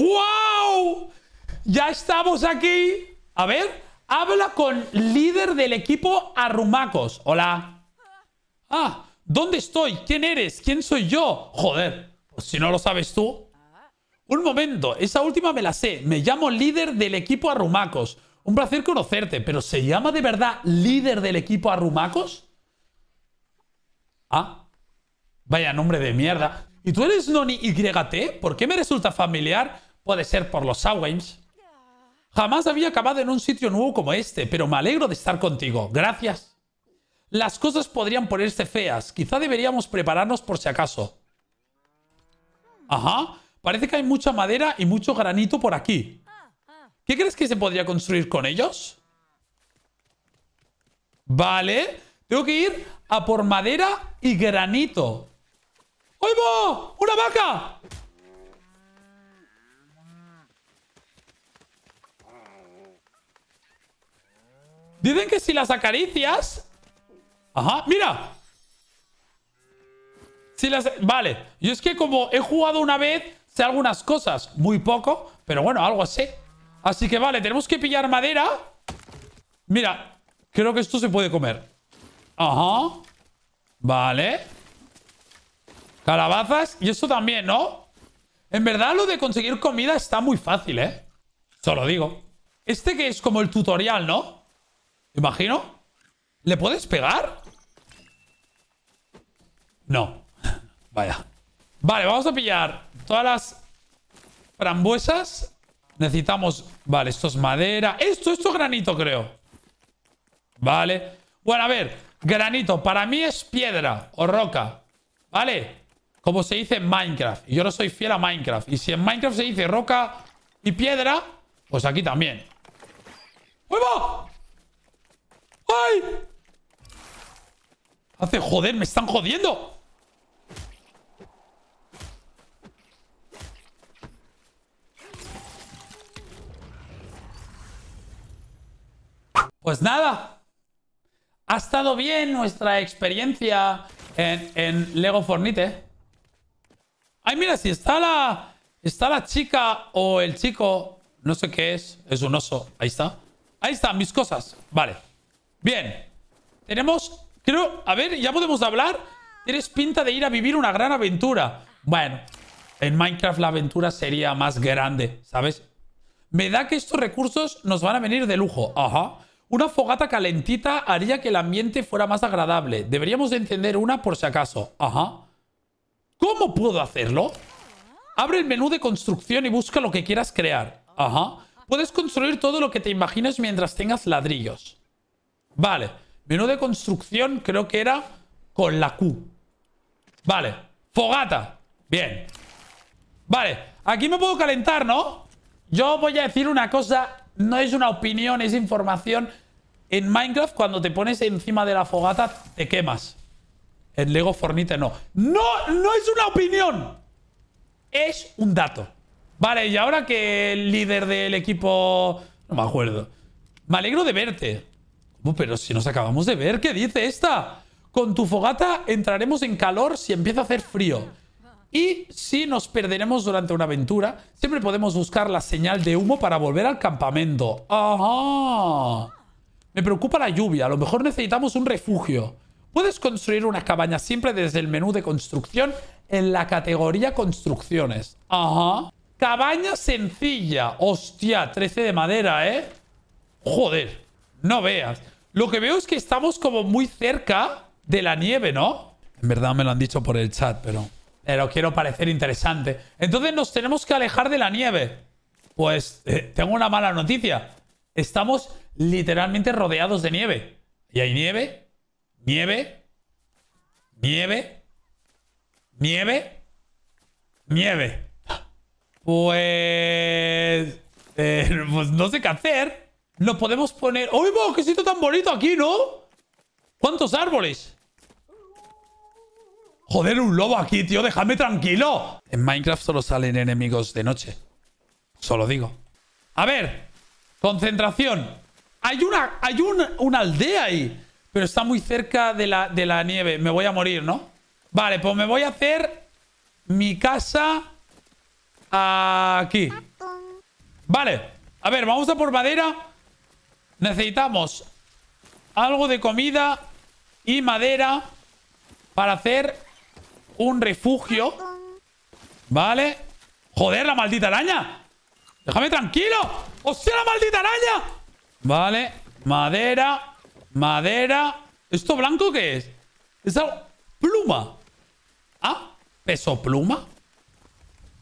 ¡Wow! Ya estamos aquí. A ver, habla con líder del equipo Arrumacos. Hola. Ah, ¿dónde estoy? ¿Quién eres? ¿Quién soy yo? Joder, pues si no lo sabes tú. Un momento, esa última me la sé. Me llamo líder del equipo Arrumacos. Un placer conocerte, pero ¿se llama de verdad líder del equipo Arrumacos? Ah, vaya nombre de mierda. ¿Y tú eres Noni ¿Por qué me resulta familiar? puede ser por los Soundwaves. Jamás había acabado en un sitio nuevo como este, pero me alegro de estar contigo. Gracias. Las cosas podrían ponerse feas. Quizá deberíamos prepararnos por si acaso. Ajá. Parece que hay mucha madera y mucho granito por aquí. ¿Qué crees que se podría construir con ellos? Vale. Tengo que ir a por madera y granito. ¡Oigo! ¡Una vaca! Dicen que si las acaricias... Ajá, mira. Si las... Vale. Yo es que como he jugado una vez, sé algunas cosas. Muy poco, pero bueno, algo así. Así que vale, tenemos que pillar madera. Mira, creo que esto se puede comer. Ajá. Vale. Calabazas. Y esto también, ¿no? En verdad lo de conseguir comida está muy fácil, ¿eh? Solo digo. Este que es como el tutorial, ¿no? imagino? ¿Le puedes pegar? No. Vaya. Vale, vamos a pillar todas las frambuesas. Necesitamos... Vale, esto es madera. Esto, esto es granito, creo. Vale. Bueno, a ver. Granito, para mí es piedra o roca. ¿Vale? Como se dice en Minecraft. Y yo no soy fiel a Minecraft. Y si en Minecraft se dice roca y piedra, pues aquí también. ¡Huevo! ¡Ay! Hace... Joder, me están jodiendo. Pues nada. Ha estado bien nuestra experiencia en, en Lego Fornite. ¿eh? Ay, mira, si está la... Está la chica o el chico, no sé qué es, es un oso. Ahí está. Ahí están mis cosas. Vale. Bien. Tenemos... Creo... A ver, ya podemos hablar. Tienes pinta de ir a vivir una gran aventura. Bueno, en Minecraft la aventura sería más grande, ¿sabes? Me da que estos recursos nos van a venir de lujo. Ajá. Una fogata calentita haría que el ambiente fuera más agradable. Deberíamos encender una por si acaso. Ajá. ¿Cómo puedo hacerlo? Abre el menú de construcción y busca lo que quieras crear. Ajá. Puedes construir todo lo que te imagines mientras tengas ladrillos. Vale. Menú de construcción creo que era con la Q. Vale. Fogata. Bien. Vale. Aquí me puedo calentar, ¿no? Yo voy a decir una cosa. No es una opinión, es información. En Minecraft, cuando te pones encima de la fogata, te quemas. En Lego Fornite no. ¡No! ¡No es una opinión! Es un dato. Vale, y ahora que el líder del equipo... No me acuerdo. Me alegro de verte. Pero si nos acabamos de ver, ¿qué dice esta? Con tu fogata entraremos en calor si empieza a hacer frío. Y si nos perderemos durante una aventura, siempre podemos buscar la señal de humo para volver al campamento. ¡Ajá! Me preocupa la lluvia. A lo mejor necesitamos un refugio. Puedes construir una cabaña siempre desde el menú de construcción en la categoría construcciones. Ajá. Cabaña sencilla. Hostia, 13 de madera, ¿eh? Joder. No veas. Lo que veo es que estamos como muy cerca de la nieve, ¿no? En verdad me lo han dicho por el chat, pero... Pero quiero parecer interesante. Entonces nos tenemos que alejar de la nieve. Pues eh, tengo una mala noticia. Estamos literalmente rodeados de nieve. Y hay nieve, nieve, nieve, nieve, nieve. Pues... Eh, pues no sé qué hacer. Lo podemos poner... ¡Uy, qué sitio tan bonito aquí, ¿no? ¿Cuántos árboles? Joder, un lobo aquí, tío. Déjame tranquilo. En Minecraft solo salen enemigos de noche. Solo digo. A ver. Concentración. Hay una, hay una aldea ahí. Pero está muy cerca de la, de la nieve. Me voy a morir, ¿no? Vale, pues me voy a hacer mi casa aquí. Vale. A ver, vamos a por madera. Necesitamos algo de comida y madera para hacer un refugio. ¿Vale? ¡Joder, la maldita araña! ¡Déjame tranquilo! ¡Hostia, la maldita araña! Vale, madera, madera. ¿Esto blanco qué es? Es algo... Pluma. ¿Ah? ¿Peso pluma?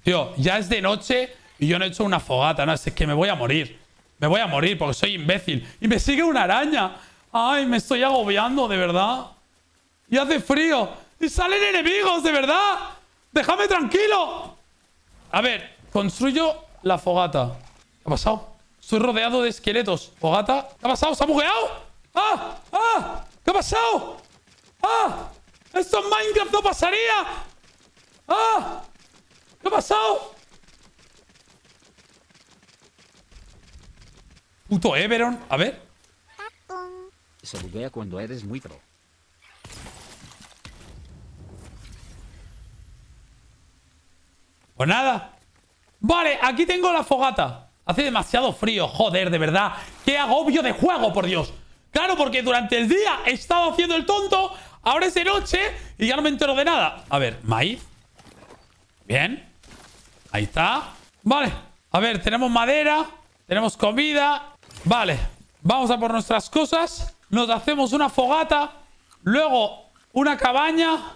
Tío, ya es de noche y yo no he hecho una fogata, ¿no? Es que me voy a morir. Me voy a morir porque soy imbécil. Y me sigue una araña. Ay, me estoy agobiando, de verdad. Y hace frío. Y salen enemigos, de verdad. Déjame tranquilo. A ver, construyo la fogata. ¿Qué ha pasado? Estoy rodeado de esqueletos. Fogata. ¿Qué ha pasado? ¿Se ha bugueado? ¡Ah! ¡Ah! ¿Qué ha pasado? ¡Ah! ¡Esto en Minecraft no pasaría! ¡Ah! ¿Qué ha pasado? Puto Everon, a ver. Se cuando eres muy Pues nada. Vale, aquí tengo la fogata. Hace demasiado frío, joder, de verdad. Qué agobio de juego, por Dios. Claro, porque durante el día he estado haciendo el tonto, ahora es de noche y ya no me entero de nada. A ver, maíz. Bien. Ahí está. Vale. A ver, tenemos madera, tenemos comida Vale, vamos a por nuestras cosas. Nos hacemos una fogata, luego una cabaña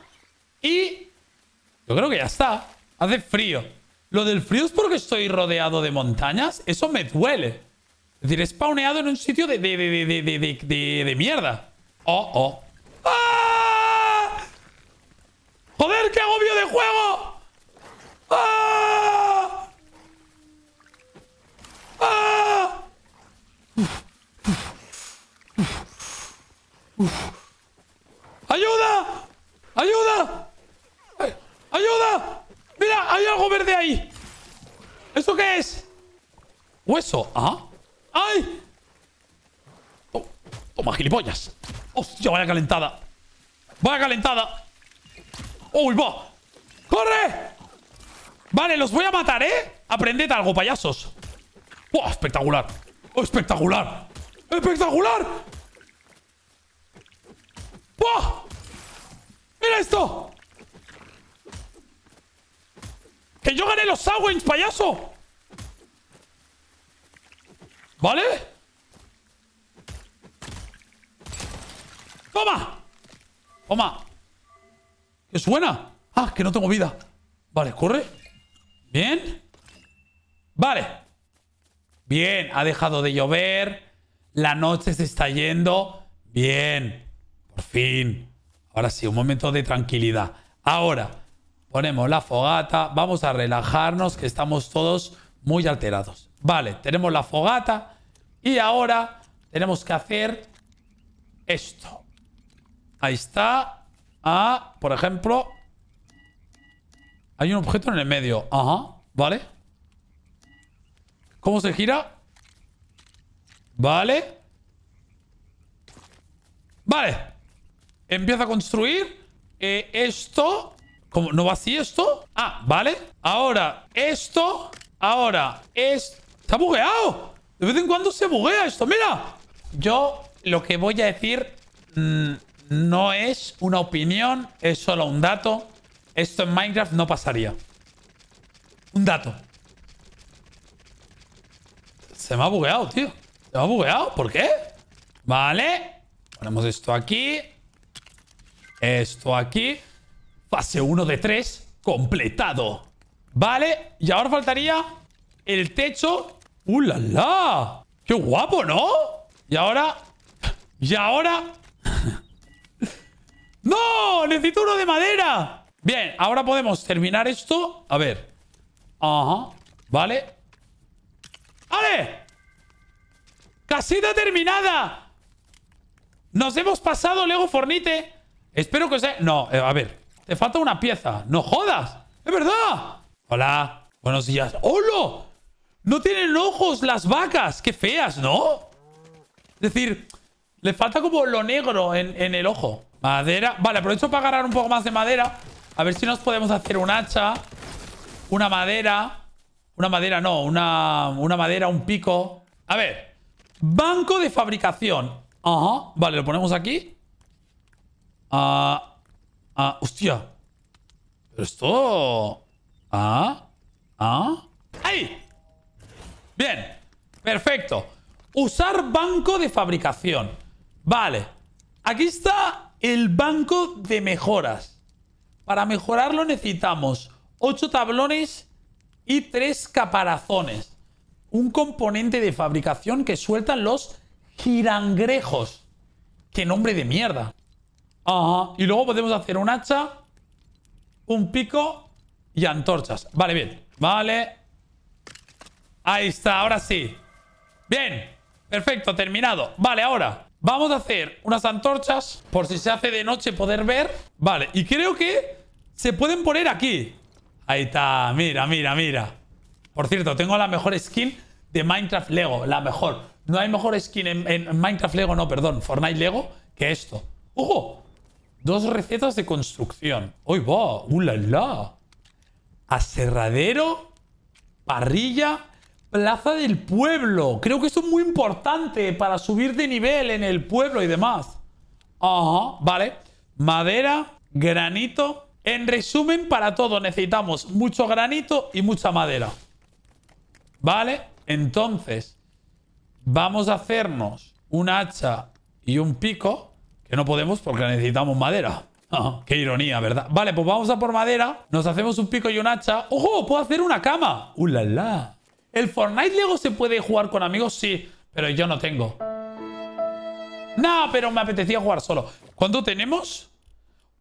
y... Yo creo que ya está. Hace frío. Lo del frío es porque estoy rodeado de montañas. Eso me duele. Es decir, spawneado en un sitio de, de, de, de mierda. Oh, oh. ¡Ah! ¡Joder, qué agobio de juego! ¡Ah! ¡Ah! ¡Ayuda! ¡Ayuda! ¡Ayuda! ¡Mira! ¡Hay algo verde ahí! ¿Eso qué es? Hueso. ¿Ah? ¡Ay! Oh, toma, gilipollas. ¡Hostia, vaya calentada! ¡Vaya calentada! ¡Uy, va! ¡Corre! Vale, los voy a matar, ¿eh? Aprended algo, payasos. ¡Wow! Espectacular. ¡Oh, espectacular! ¡Espectacular! ¡Buah! ¡Mira esto! ¡Que yo gané los Sawings, payaso! ¿Vale? ¡Toma! ¡Toma! ¿Qué suena? Ah, que no tengo vida. Vale, corre. Bien. Vale. Bien, ha dejado de llover. La noche se está yendo. Bien, por fin. Ahora sí, un momento de tranquilidad. Ahora, ponemos la fogata. Vamos a relajarnos, que estamos todos muy alterados. Vale, tenemos la fogata. Y ahora tenemos que hacer esto. Ahí está. Ah, por ejemplo. Hay un objeto en el medio. Ajá, vale. ¿Cómo se gira? Vale. Vale. Empieza a construir. Eh, esto. ¿Cómo? ¿No va así esto? Ah, vale. Ahora esto. Ahora es... ¡Está bugueado! De vez en cuando se buguea esto. ¡Mira! Yo lo que voy a decir mm, no es una opinión. Es solo un dato. Esto en Minecraft no pasaría. Un dato. Se me ha bugueado, tío. Se me ha bugueado. ¿Por qué? Vale. Ponemos esto aquí. Esto aquí. Fase 1 de 3. Completado. Vale. Y ahora faltaría el techo. ¡Uh, la, ¡Qué guapo, ¿no? Y ahora... Y ahora... ¡No! ¡Necesito uno de madera! Bien, ahora podemos terminar esto. A ver. Ajá. Vale. ¡Vale! Casi terminada! Nos hemos pasado, Lego Fornite. Espero que os haya... No, eh, a ver. Te falta una pieza. ¡No jodas! ¡Es verdad! Hola. Buenos días. ¡Hola! No tienen ojos las vacas. ¡Qué feas, ¿no? Es decir, le falta como lo negro en, el ojo. Madera. Vale, aprovecho para agarrar un poco más de madera. A ver si nos podemos hacer un hacha. Una madera. Una madera no, una madera, un pico. A ver, Banco de fabricación. Ajá. Vale, lo ponemos aquí. Ah. Ah. Hostia. esto. Ah. Ah. ¡Ahí! Bien. Perfecto. Usar banco de fabricación. Vale. Aquí está el banco de mejoras. Para mejorarlo necesitamos 8 tablones y 3 caparazones un componente de fabricación que sueltan los girangrejos. ¡Qué nombre de mierda! Y luego podemos hacer un hacha, un pico y antorchas. Vale, bien. Vale. Ahí está, ahora sí. Bien. Perfecto, terminado. Vale, ahora vamos a hacer unas antorchas por si se hace de noche poder ver. Vale, y creo que se pueden poner aquí. Ahí está, mira, mira, mira. Por cierto, tengo la mejor skin de Minecraft Lego, la mejor. No hay mejor skin en, Minecraft Lego, no, perdón, Fortnite Lego que esto. ¡Ojo! Dos recetas de construcción. ¡Uy, va! ulala Aserradero, parrilla, plaza del pueblo. Creo que eso es muy importante para subir de nivel en el pueblo y demás. Ajá, vale. Madera, granito. En resumen, para todo necesitamos mucho granito y mucha madera. ¿Vale? Entonces, vamos a hacernos un hacha y un pico, que no podemos porque necesitamos madera. Ah, qué ironía, ¿verdad? Vale, pues vamos a por madera, nos hacemos un pico y un hacha. ¡Ojo! ¡Puedo hacer una cama! ¡Ulala! ¡Uh, ¿El Fortnite Lego se puede jugar con amigos? Sí, pero yo no tengo. No, pero me apetecía jugar solo. ¿Cuánto tenemos?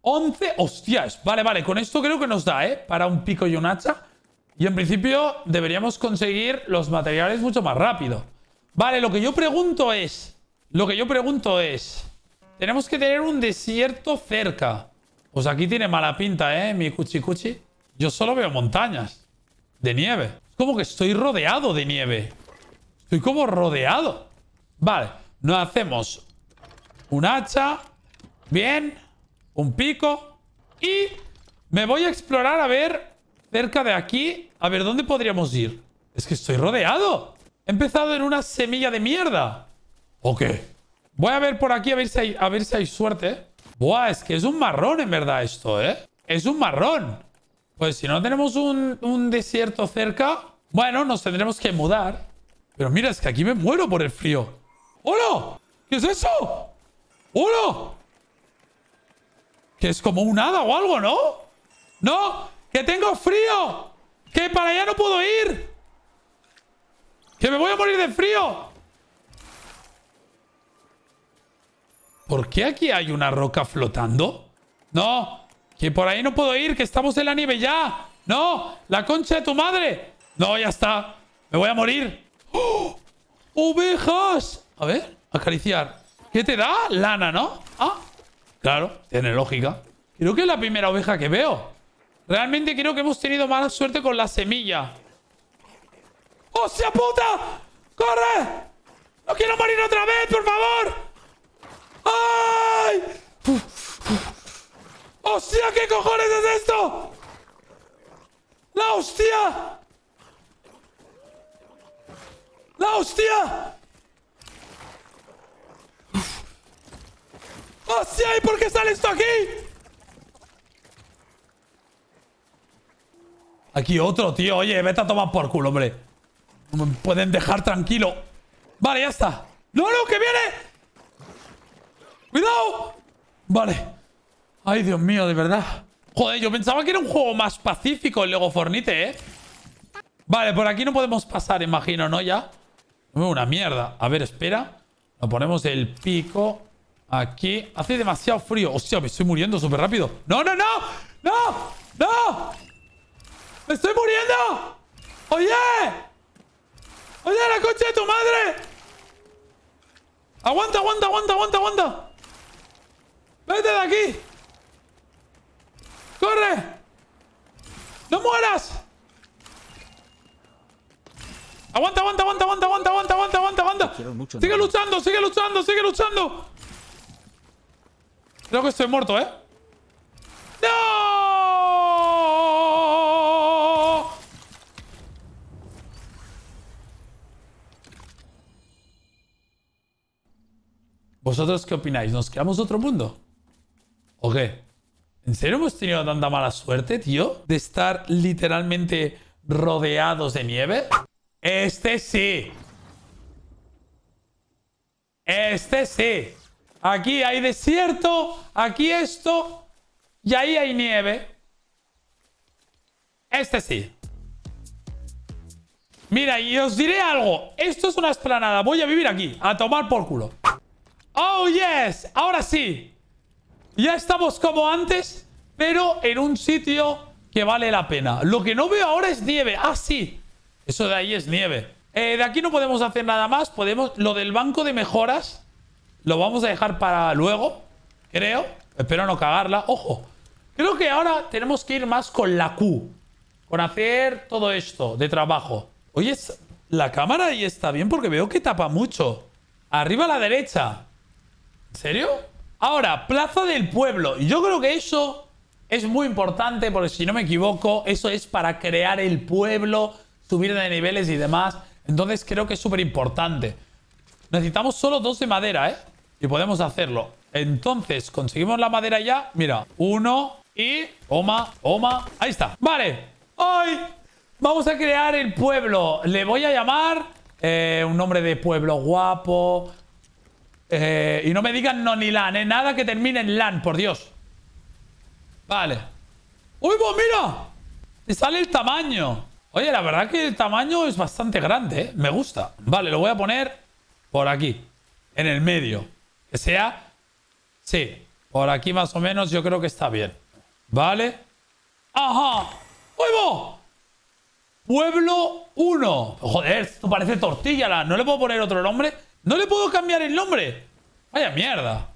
11. ¡Hostias! Vale, vale, con esto creo que nos da, ¿eh? Para un pico y un hacha. Y en principio deberíamos conseguir los materiales mucho más rápido. Vale, lo que yo pregunto es... Lo que yo pregunto es... Tenemos que tener un desierto cerca. Pues aquí tiene mala pinta, ¿eh? Mi cuchi-cuchi. Yo solo veo montañas. De nieve. Es como que estoy rodeado de nieve. Estoy como rodeado. Vale, nos hacemos un hacha. Bien. Un pico. Y me voy a explorar a ver cerca de aquí... A ver, ¿dónde podríamos ir? Es que estoy rodeado. He empezado en una semilla de mierda. qué? Voy a ver por aquí a ver si hay, a ver si hay suerte. Buah, es que es un marrón en verdad esto, ¿eh? Es un marrón. Pues si no tenemos un, un desierto cerca... Bueno, nos tendremos que mudar. Pero mira, es que aquí me muero por el frío. ¡Hola! ¿Qué es eso? ¡Hola! Que es como un hada o algo, ¿no? ¡No! Que tengo frío. Que para allá no puedo ir. Que me voy a morir de frío. ¿Por qué aquí hay una roca flotando? No. Que por ahí no puedo ir. Que estamos en la nieve ya. No. La concha de tu madre. No, ya está. Me voy a morir. ¡Oh! ¡Ovejas! A ver. Acariciar. ¿Qué te da? Lana, ¿no? Ah. Claro. Tiene lógica. Creo que es la primera oveja que veo. Realmente creo que hemos tenido mala suerte con la semilla. ¡Hostia ¡Oh, puta! ¡Corre! ¡No quiero morir otra vez, por favor! ¡Ay! ¡Hostia, ¡Oh, qué cojones es esto! ¡La hostia! ¡La hostia! ¡Hostia! ¡Oh, ¿Y por qué sale esto aquí? Aquí otro, tío. Oye, vete a tomar por culo, hombre. No me pueden dejar tranquilo. Vale, ya está. ¡No, no, que viene! ¡Cuidado! Vale. Ay, Dios mío, de verdad. Joder, yo pensaba que era un juego más pacífico el Lego Fornite, ¿eh? Vale, por aquí no podemos pasar, imagino, ¿no? Ya. Una mierda. A ver, espera. Lo ponemos el pico aquí. Hace demasiado frío. Hostia, me estoy muriendo súper rápido. ¡No, no, no! ¡No! ¡No! estoy muriendo! ¡Oye! ¡Oye, la coche de tu madre! ¡Aguanta, aguanta, aguanta, aguanta, aguanta! ¡Vete de aquí! ¡Corre! ¡No mueras! ¡Aguanta, aguanta, aguanta, aguanta, aguanta, aguanta, aguanta, aguanta, aguanta! ¡Sigue luchando, sigue luchando, sigue luchando! Creo que estoy muerto, ¿eh? ¡No! ¿Vosotros qué opináis? ¿Nos quedamos otro mundo? ¿O qué? ¿En serio hemos tenido tanta mala suerte, tío? De estar literalmente rodeados de nieve. Este sí. Este sí. Aquí hay desierto, aquí esto, y ahí hay nieve. Este sí. Mira, y os diré algo. Esto es una esplanada. Voy a vivir aquí, a tomar por culo. ¡Oh, yes! Ahora sí. Ya estamos como antes, pero en un sitio que vale la pena. Lo que no veo ahora es nieve. Ah, sí. Eso de ahí es nieve. Eh, de aquí no podemos hacer nada más. Podemos... Lo del banco de mejoras lo vamos a dejar para luego, creo. Espero no cagarla. Ojo. Creo que ahora tenemos que ir más con la Q. Con hacer todo esto de trabajo. Oye, la cámara ahí está bien porque veo que tapa mucho. Arriba a la derecha. ¿Serio? Ahora, Plaza del Pueblo. Yo creo que eso es muy importante porque si no me equivoco, eso es para crear el pueblo, subir de niveles y demás. Entonces creo que es súper importante. Necesitamos solo dos de madera, ¿eh? Y podemos hacerlo. Entonces, conseguimos la madera ya. Mira, uno y... Oma, oma. Ahí está. Vale. ¡Ay! Vamos a crear el pueblo. Le voy a llamar eh, un nombre de pueblo guapo. Eh, y no me digan no ni lan, eh. Nada que termine en lan, por Dios. Vale. ¡Uy, pues mira! Te sale el tamaño. Oye, la verdad que el tamaño es bastante grande, ¿eh? Me gusta. Vale, lo voy a poner por aquí. En el medio. Que sea... Sí. Por aquí más o menos yo creo que está bien. Vale. ¡Ajá! huevo pues. Pueblo 1. Joder, esto parece tortilla. ¿la? ¿No le puedo poner otro nombre? No le puedo cambiar el nombre. Vaya mierda.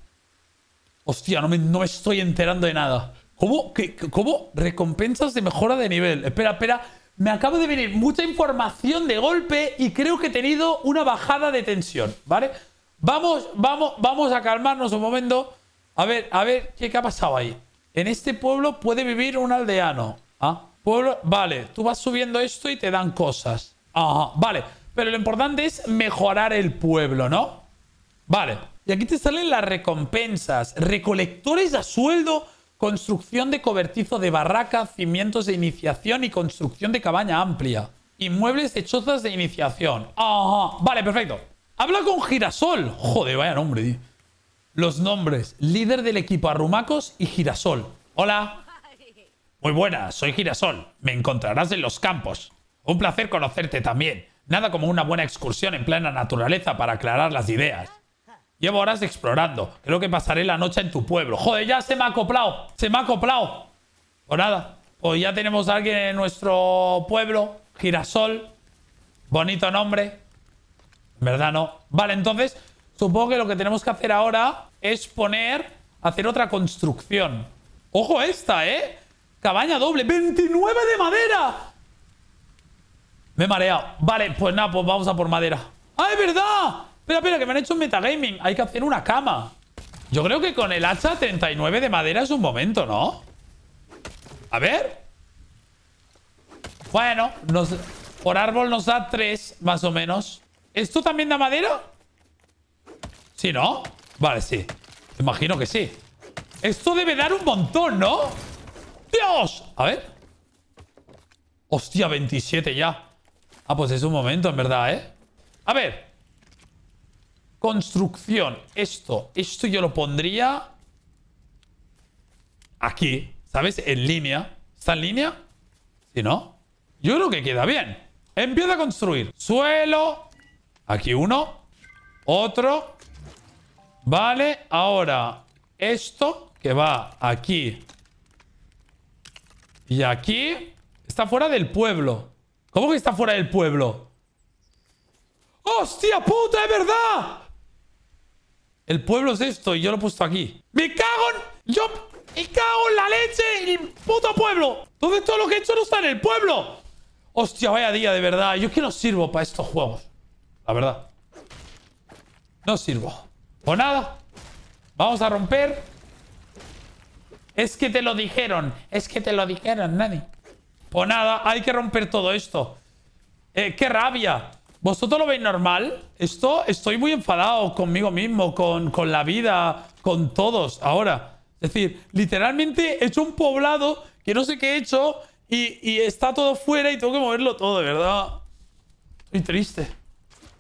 Hostia, no me, no estoy enterando de nada. ¿Cómo, qué, ¿Cómo? Recompensas de mejora de nivel. Espera, espera. Me acabo de venir mucha información de golpe y creo que he tenido una bajada de tensión, ¿vale? Vamos, vamos, vamos a calmarnos un momento. A ver, a ver, ¿qué, ha pasado ahí? En este pueblo puede vivir un aldeano. ¿Ah? Pueblo, vale, tú vas subiendo esto y te dan cosas. Ajá, vale. Pero lo importante es mejorar el pueblo, ¿no? Vale. Y aquí te salen las recompensas. Recolectores a sueldo, construcción de cobertizo de barraca, cimientos de iniciación y construcción de cabaña amplia. Inmuebles de chozas de iniciación. Vale, perfecto. Habla con Girasol. Joder, vaya nombre, Los nombres. Líder del equipo Arrumacos y Girasol. Hola. Muy buena, soy Girasol. Me encontrarás en los campos. Un placer conocerte también. Nada como una buena excursión en plena naturaleza para aclarar las ideas. Llevo horas explorando. Creo que pasaré la noche en tu pueblo. Joder, ya se me ha acoplado. Se me ha acoplado. Pues nada, pues ya tenemos a alguien en nuestro pueblo. Girasol. Bonito nombre. En verdad no. Vale, entonces supongo que lo que tenemos que hacer ahora es poner... Hacer otra construcción. Ojo esta, ¿eh? Cabaña doble. ¡29 de madera! Me he mareado. Vale, pues nada, pues vamos a por madera. ¡Ah, es verdad! Espera, espera, que me han hecho un metagaming. Hay que hacer una cama. Yo creo que con el hacha 39 de madera es un momento, ¿no? A ver. Bueno, por árbol nos da 3, más o menos. ¿Esto también da madera? ¿Sí, no? Vale, sí. Imagino que sí. Esto debe dar un montón, ¿no? ¡Dios! A ver. Hostia, 27 ya. Ah, pues es un momento, en verdad, ¿eh? A ver. Construcción. Esto. Esto yo lo pondría... Aquí. ¿Sabes? En línea. ¿Está en línea? Si no. Yo creo que queda bien. Empieza a construir. Suelo. Aquí uno. Otro. Vale. Ahora. Esto que va aquí. Y aquí. Está fuera del pueblo. ¿Cómo que está fuera del pueblo? ¡Hostia puta, es verdad! El pueblo es esto y yo lo he puesto aquí. ¡Me cago en... Yo... ¡Me cago en la leche! ¡El puto pueblo! ¿Dónde todo lo que he hecho no está en el pueblo. Hostia, vaya día, de verdad. Yo es que no sirvo para estos juegos. La verdad. No sirvo. Pues nada. Vamos a romper. Es que te lo dijeron. Es que te lo dijeron, nadie. O pues nada, hay que romper todo esto. Eh, ¡Qué rabia! ¿Vosotros lo veis normal? Esto, estoy muy enfadado conmigo mismo, con, con la vida, con todos ahora. Es decir, literalmente he hecho un poblado que no sé qué he hecho y, está todo fuera y tengo que moverlo todo, de verdad. Estoy triste.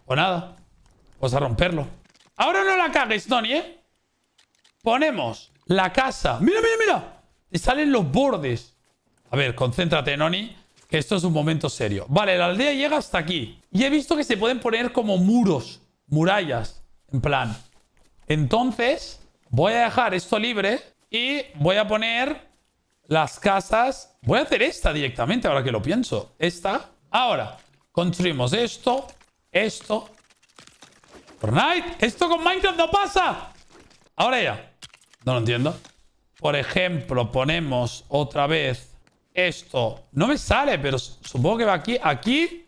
O pues nada, vamos a romperlo. Ahora no la cagues, Tony, ¿eh? Ponemos la casa. ¡Mira, mira, mira! Y salen los bordes. A ver, concéntrate, Noni. Que esto es un momento serio. Vale, la aldea llega hasta aquí. Y he visto que se pueden poner como muros. Murallas. En plan. Entonces, voy a dejar esto libre. Y voy a poner las casas. Voy a hacer esta directamente, ahora que lo pienso. Esta. Ahora, construimos esto. Esto. Fortnite. Esto con Minecraft no pasa. Ahora ya. No lo entiendo. Por ejemplo, ponemos otra vez esto. No me sale, pero supongo que va aquí, aquí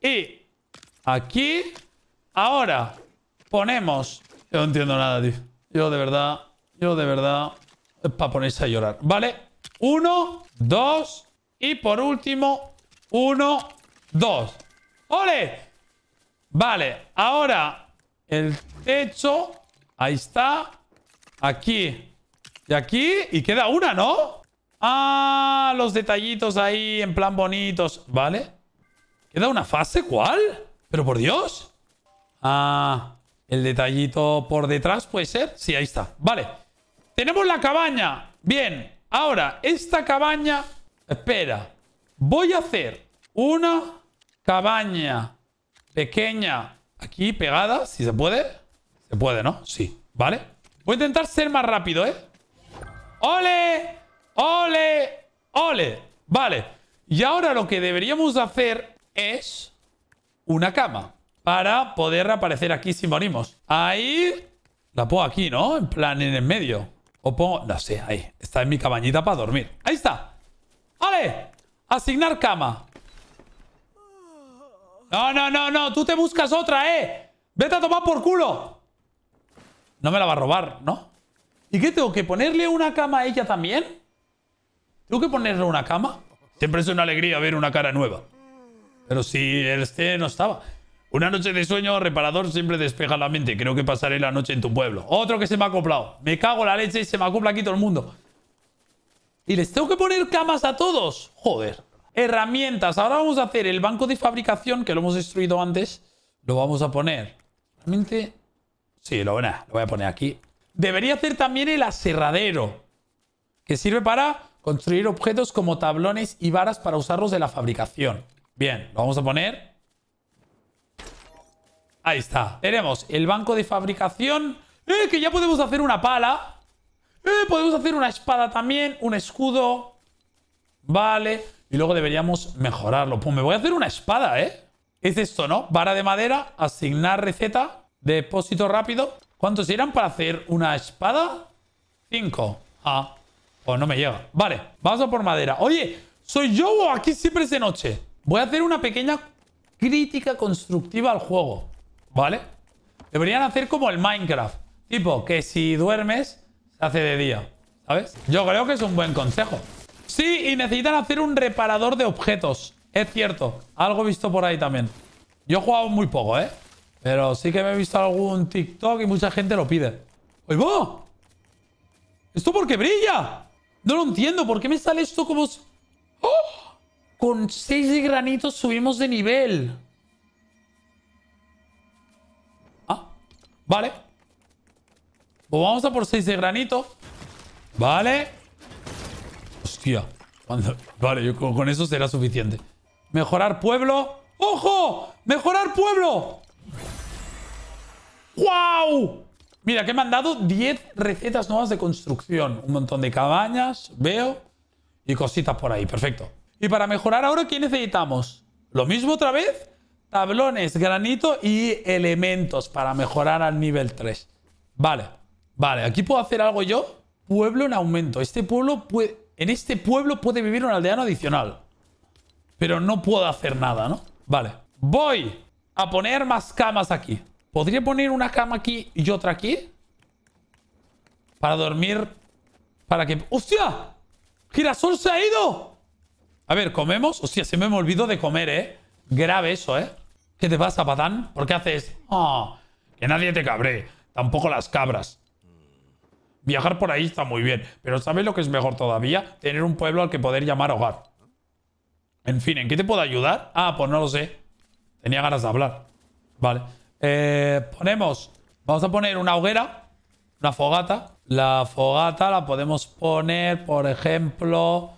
y aquí. Ahora ponemos... Yo no entiendo nada, tío. Yo de verdad, yo de verdad... Es para ponerse a llorar, ¿vale? Uno, dos y por último, uno, dos. ¡Ole! Vale, ahora el techo. Ahí está. Aquí. Y aquí. Y queda una, ¿no? Ah, los detallitos ahí en plan bonitos. ¿Vale? ¿Queda una fase? ¿Cuál? ¿Pero por Dios? Ah, el detallito por detrás puede ser. Sí, ahí está. Vale. Tenemos la cabaña. Bien. Ahora, esta cabaña... Espera. Voy a hacer una cabaña pequeña aquí pegada, si se puede. Se puede, ¿no? Sí. Vale. Voy a intentar ser más rápido, ¿eh? ¡Ole! ¡Ole! ¡Ole! Vale. Y ahora lo que deberíamos hacer es una cama para poder aparecer aquí si morimos. Ahí la pongo aquí, ¿no? En plan, en el medio. O pongo... No sé, ahí. Está en mi cabañita para dormir. ¡Ahí está! ¡Ole! Asignar cama. No, no, no, no. Tú te buscas otra, ¿eh? Vete a tomar por culo. No me la va a robar, ¿no? ¿Y qué tengo que ponerle una cama a ella también? Tengo que ponerle una cama. Siempre es una alegría ver una cara nueva. Pero si este no estaba. Una noche de sueño reparador siempre despeja la mente. Creo que pasaré la noche en tu pueblo. Otro que se me ha acoplado. Me cago la leche y se me acopla aquí todo el mundo. Y les tengo que poner camas a todos. Joder. Herramientas. Ahora vamos a hacer el banco de fabricación que lo hemos destruido antes. Lo vamos a poner. Realmente... Sí, lo, lo voy a poner aquí. Debería hacer también el aserradero. Que sirve para Construir objetos como tablones y varas para usarlos de la fabricación. Bien, lo vamos a poner. Ahí está. Tenemos el banco de fabricación. ¡Eh! Que ya podemos hacer una pala. ¡Eh! Podemos hacer una espada también. Un escudo. Vale. Y luego deberíamos mejorarlo. Pues me voy a hacer una espada, ¿eh? Es esto, ¿no? Vara de madera. Asignar receta. Depósito rápido. ¿Cuántos eran para hacer una espada? Cinco. Ah. O pues no me llega. Vale, vamos a por madera. Oye, soy yo o aquí siempre es de noche. Voy a hacer una pequeña crítica constructiva al juego. ¿Vale? Deberían hacer como el Minecraft. Tipo, que si duermes, se hace de día. ¿Sabes? Yo creo que es un buen consejo. Sí, y necesitan hacer un reparador de objetos. Es cierto. Algo visto por ahí también. Yo he jugado muy poco, ¿eh? Pero sí que me he visto algún TikTok y mucha gente lo pide. ¡Oigo! ¿Esto porque brilla? No lo entiendo. ¿Por qué me sale esto como... ¡Oh! Con 6 granito subimos de nivel. Ah, vale. vamos a por 6 de granito. Vale. Hostia. Vale, yo con eso será suficiente. Mejorar pueblo. ¡Ojo! ¡Mejorar pueblo! ¡Wow! Mira, que me han dado 10 recetas nuevas de construcción. Un montón de cabañas, veo, y cositas por ahí. Perfecto. Y para mejorar ahora, ¿qué necesitamos? Lo mismo otra vez. Tablones, granito y elementos para mejorar al nivel 3. Vale, vale. Aquí puedo hacer algo yo. Pueblo en aumento. Este pueblo puede, en este pueblo puede vivir un aldeano adicional. Pero no puedo hacer nada, ¿no? Vale. Voy a poner más camas aquí. Podría poner una cama aquí y otra aquí. Para dormir. Para que... ¡Hostia! ¡Girasol se ha ido! A ver, comemos. Hostia, se me olvidó de comer, ¿eh? Grave eso, ¿eh? ¿Qué te pasa, patán? ¿Por qué haces? ah que nadie te cabre. Tampoco las cabras. Viajar por ahí está muy bien. Pero ¿sabes lo que es mejor todavía? Tener un pueblo al que poder llamar hogar. En fin, ¿en qué te puedo ayudar? Ah, pues no lo sé. Tenía ganas de hablar. Vale. Eh, ponemos... Vamos a poner una hoguera. Una fogata. La fogata la podemos poner, por ejemplo...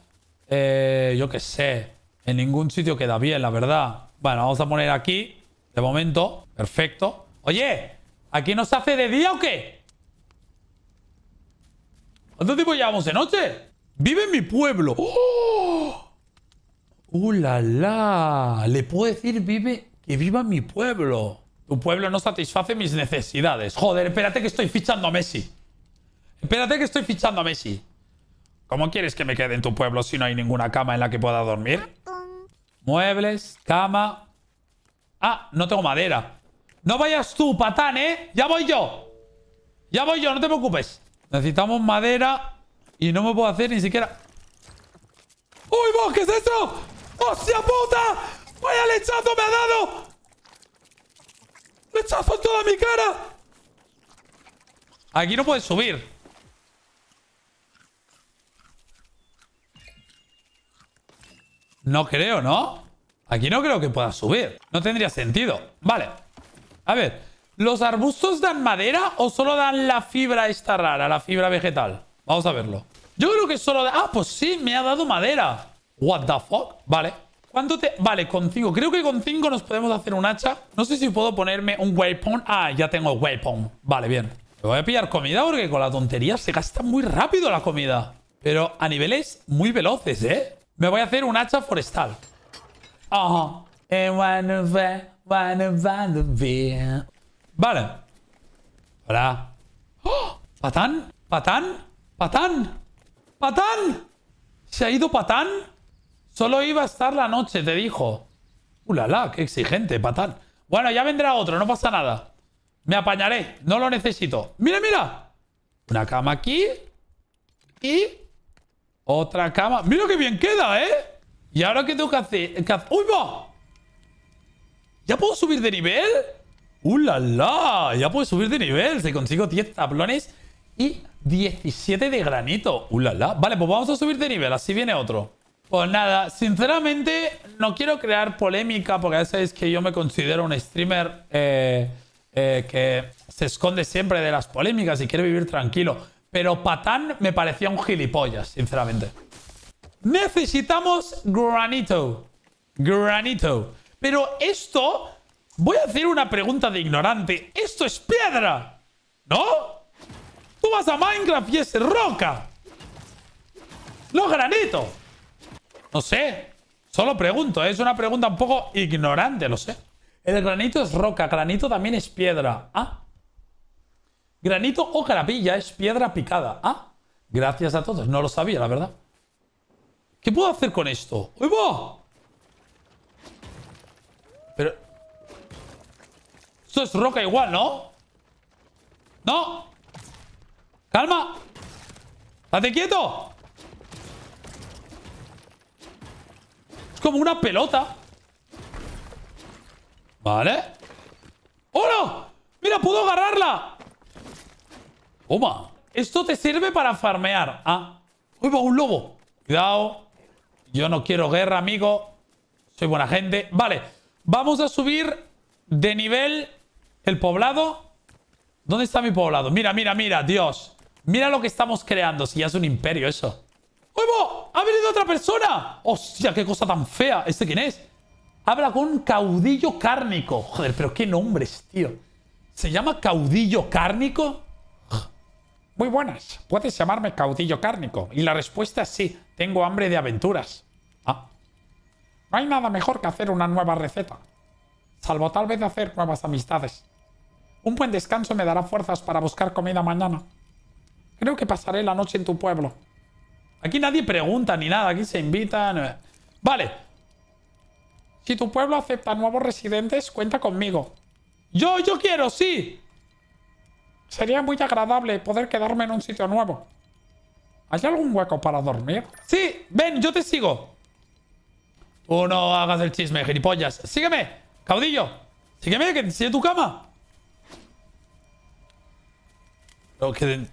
Eh, yo qué sé. En ningún sitio queda bien, la verdad. Bueno, vamos a poner aquí. De momento. Perfecto. Oye, ¿aquí nos hace de día o qué? ¿Cuánto tiempo llevamos de noche? Vive mi pueblo. ¡Oh! ¡Uh, la, la! Le puedo decir vive, que viva mi pueblo. Tu pueblo no satisface mis necesidades. Joder, espérate que estoy fichando a Messi. Espérate que estoy fichando a Messi. ¿Cómo quieres que me quede en tu pueblo si no hay ninguna cama en la que pueda dormir? Muebles, cama... Ah, no tengo madera. No vayas tú, patán, ¿eh? Ya voy yo. Ya voy yo, no te preocupes. Necesitamos madera y no me puedo hacer ni siquiera... ¡Uy, vos! ¿Qué es eso? ¡Hostia puta! ¡Vaya lechazo me ha dado! ¡Me en toda mi cara! Aquí no puedes subir. No creo, ¿no? Aquí no creo que pueda subir. No tendría sentido. Vale. A ver. ¿Los arbustos dan madera o solo dan la fibra esta rara, la fibra vegetal? Vamos a verlo. Yo creo que solo... Ah, pues sí, me ha dado madera. What the fuck? Vale. ¿Cuánto te...? Vale, con 5. Creo que con 5 nos podemos hacer un hacha. No sé si puedo ponerme un weapon. Ah, ya tengo weapon. Vale, bien. Me voy a pillar comida porque con la tontería se gasta muy rápido la comida. Pero a niveles muy veloces, ¿eh? Me voy a hacer un hacha forestal. Ajá. Eh, vale. Hola. ¡Oh! ¿Patán? ¿Patán? ¿Patán? ¿Patán? ¿Se ha ido Patán? Solo iba a estar la noche, te dijo. Ulala, qué exigente, patán. Bueno, ya vendrá otro, no pasa nada. Me apañaré, no lo necesito. ¡Mira, mira! Una cama aquí. Y otra cama. ¡Mira qué bien queda, eh! ¿Y ahora qué tengo que hacer? ¡Uy, va! ¿Ya puedo subir de nivel? ¡Ulala! Ya puedo subir de nivel. si consigo 10 tablones y 17 de granito. ¡Ulala! Vale, pues vamos a subir de nivel. Así viene otro. Pues nada, sinceramente no quiero crear polémica porque ya sabéis que yo me considero un streamer eh, eh, que se esconde siempre de las polémicas y quiere vivir tranquilo. Pero Patán me parecía un gilipollas, sinceramente. Necesitamos granito. Granito. Pero esto... Voy a hacer una pregunta de ignorante. Esto es piedra. ¿No? Tú vas a Minecraft y es roca. Los granitos. No sé. Solo pregunto, ¿eh? es una pregunta un poco ignorante, lo sé. El granito es roca, granito también es piedra. Ah. Granito o carapilla es piedra picada. Ah. Gracias a todos, no lo sabía, la verdad. ¿Qué puedo hacer con esto? ¡Uy, va! Pero... Esto es roca igual, ¿no? ¡No! ¡Calma! ¡Date quieto! como una pelota. Vale. ¡Hola! ¡Oh, ¡Mira, puedo agarrarla! Toma. Esto te sirve para farmear. Ah. ¡Uy, va un lobo! Cuidado. Yo no quiero guerra, amigo. Soy buena gente. Vale. Vamos a subir de nivel el poblado. ¿Dónde está mi poblado? Mira, mira, mira. Dios. Mira lo que estamos creando. Si ya es un imperio eso. ¡Huevo! ¡Ha venido otra persona! ¡Hostia, qué cosa tan fea! ¿Este quién es? Habla con caudillo cárnico. Joder, pero qué nombres, tío. ¿Se llama caudillo cárnico? Muy buenas. Puedes llamarme caudillo cárnico. Y la respuesta es sí. Tengo hambre de aventuras. Ah. No hay nada mejor que hacer una nueva receta. Salvo tal vez hacer nuevas amistades. Un buen descanso me dará fuerzas para buscar comida mañana. Creo que pasaré la noche en tu pueblo. Aquí nadie pregunta ni nada, aquí se invitan. Eh. Vale. Si tu pueblo acepta nuevos residentes, cuenta conmigo. Yo, yo quiero, sí. Sería muy agradable poder quedarme en un sitio nuevo. ¿Hay algún hueco para dormir? Sí, ven, yo te sigo. Uno hagas el chisme, gilipollas. Sígueme, caudillo. Sígueme, que sigue tu cama. Lo que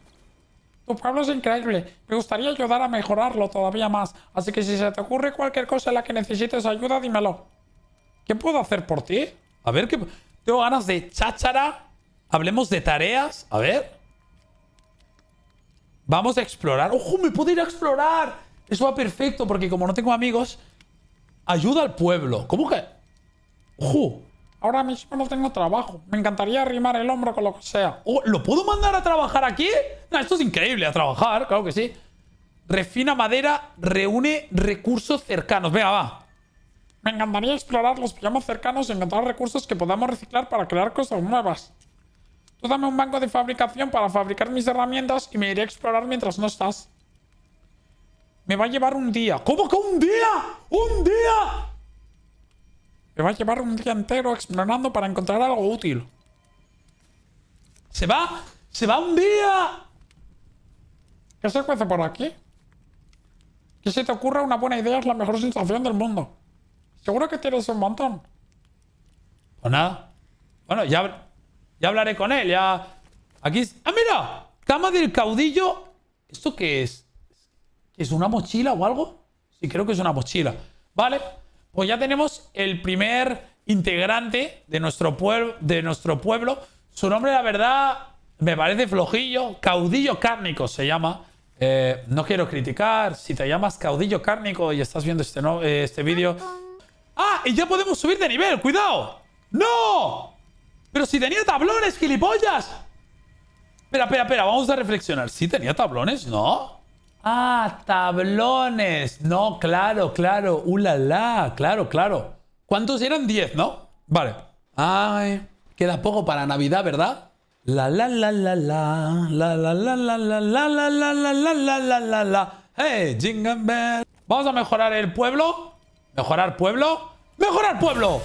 tu pueblo es increíble. Me gustaría ayudar a mejorarlo todavía más. Así que si se te ocurre cualquier cosa en la que necesites ayuda, dímelo. ¿Qué puedo hacer por ti? A ver, ¿qué... tengo ganas de cháchara. Hablemos de tareas. A ver. Vamos a explorar. ¡Ojo! ¡Me puedo ir a explorar! Eso va perfecto porque como no tengo amigos... Ayuda al pueblo. ¿Cómo que...? ¡Ojo! Ahora mismo no tengo trabajo. Me encantaría arrimar el hombro con lo que sea. Oh, ¿Lo puedo mandar a trabajar aquí? No, esto es increíble, a trabajar, claro que sí. Refina madera, reúne recursos cercanos. Venga, va. Me encantaría explorar los biomas cercanos y encontrar recursos que podamos reciclar para crear cosas nuevas. Tú dame un banco de fabricación para fabricar mis herramientas y me iré a explorar mientras no estás. Me va a llevar un día. ¿Cómo que un día? ¡Un día! Te va a llevar un día entero explorando para encontrar algo útil. ¡Se va! ¡Se va un día! ¿Qué se cuece por aquí? Que si te ocurra una buena idea es la mejor sensación del mundo. Seguro que tienes un montón. Pues nada. Bueno, ya, ya hablaré con él, ya... Aquí... ¡Ah, mira! Cama del caudillo... ¿Esto qué es? ¿Es una mochila o algo? Sí, creo que es una mochila. Vale pues ya tenemos el primer integrante de nuestro, pueblo, Su nombre, la verdad, me parece flojillo. Caudillo Cárnico se llama. Eh, no quiero criticar. Si te llamas Caudillo Cárnico y estás viendo este, eh, este vídeo... ¡Ah! Y ya podemos subir de nivel. ¡Cuidado! ¡No! Pero si tenía tablones, gilipollas. Espera, espera, espera. Vamos a reflexionar. Si tenía tablones? ¿No? Ah, tablones. No, claro, claro. Ulala, la, claro, claro. ¿Cuántos eran? Diez, ¿no? Vale. Ay, queda poco para Navidad, ¿verdad? La la la la la la la la la la la la la la la la la la Hey, jingle bell. Vamos a mejorar el pueblo. Mejorar pueblo. Mejorar pueblo.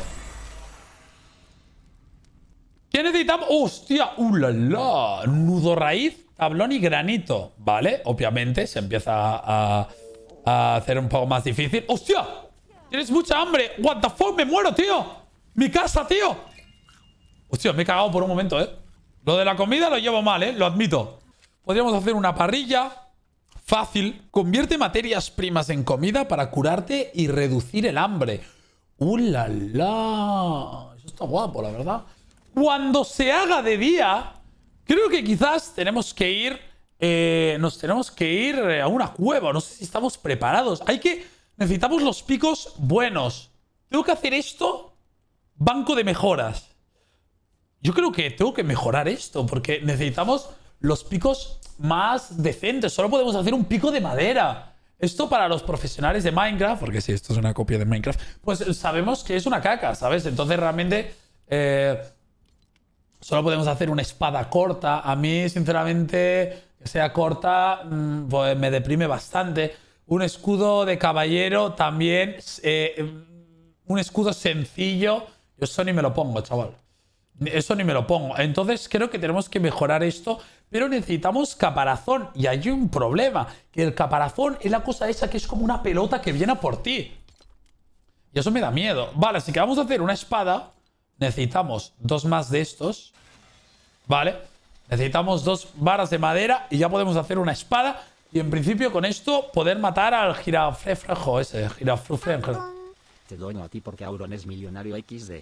¿Qué necesitamos? ¡Hostia! ¡Ulala! la! Nudo raíz. Tablón y granito, ¿vale? Obviamente se empieza a, hacer un poco más difícil. ¡Hostia! Tienes mucha hambre. What the fuck, me muero, tío. Mi casa, tío. Hostia, me he cagado por un momento, ¿eh? Lo de la comida lo llevo mal, ¿eh? Lo admito. Podríamos hacer una parrilla. Fácil. Convierte materias primas en comida para curarte y reducir el hambre. ¡Uh, la, la! Eso está guapo, la verdad. Cuando se haga de día, Creo que quizás tenemos que ir, eh, nos tenemos que ir eh, a una cueva. No sé si estamos preparados. Hay que, necesitamos los picos buenos. Tengo que hacer esto, banco de mejoras. Yo creo que tengo que mejorar esto porque necesitamos los picos más decentes. Solo podemos hacer un pico de madera. Esto para los profesionales de Minecraft, porque si esto es una copia de Minecraft, pues sabemos que es una caca, ¿sabes? Entonces realmente eh, Solo podemos hacer una espada corta. A mí, sinceramente, que sea corta, mm, pues, me deprime bastante. Un escudo de caballero también. Eh, mm, un escudo sencillo. Yo eso ni me lo pongo, chaval. Eso ni me lo pongo. Entonces creo que tenemos que mejorar esto, pero necesitamos caparazón. Y hay un problema, que el caparazón es la cosa esa que es como una pelota que viene a por ti. Y eso me da miedo. Vale, así que vamos a hacer una espada Necesitamos dos más de estos. Vale. Necesitamos dos varas de madera y ya podemos hacer una espada. Y en principio con esto poder matar al girafrefrejo ese. Girafrufrenjo. Te dueño a ti porque Auron es millonario XD.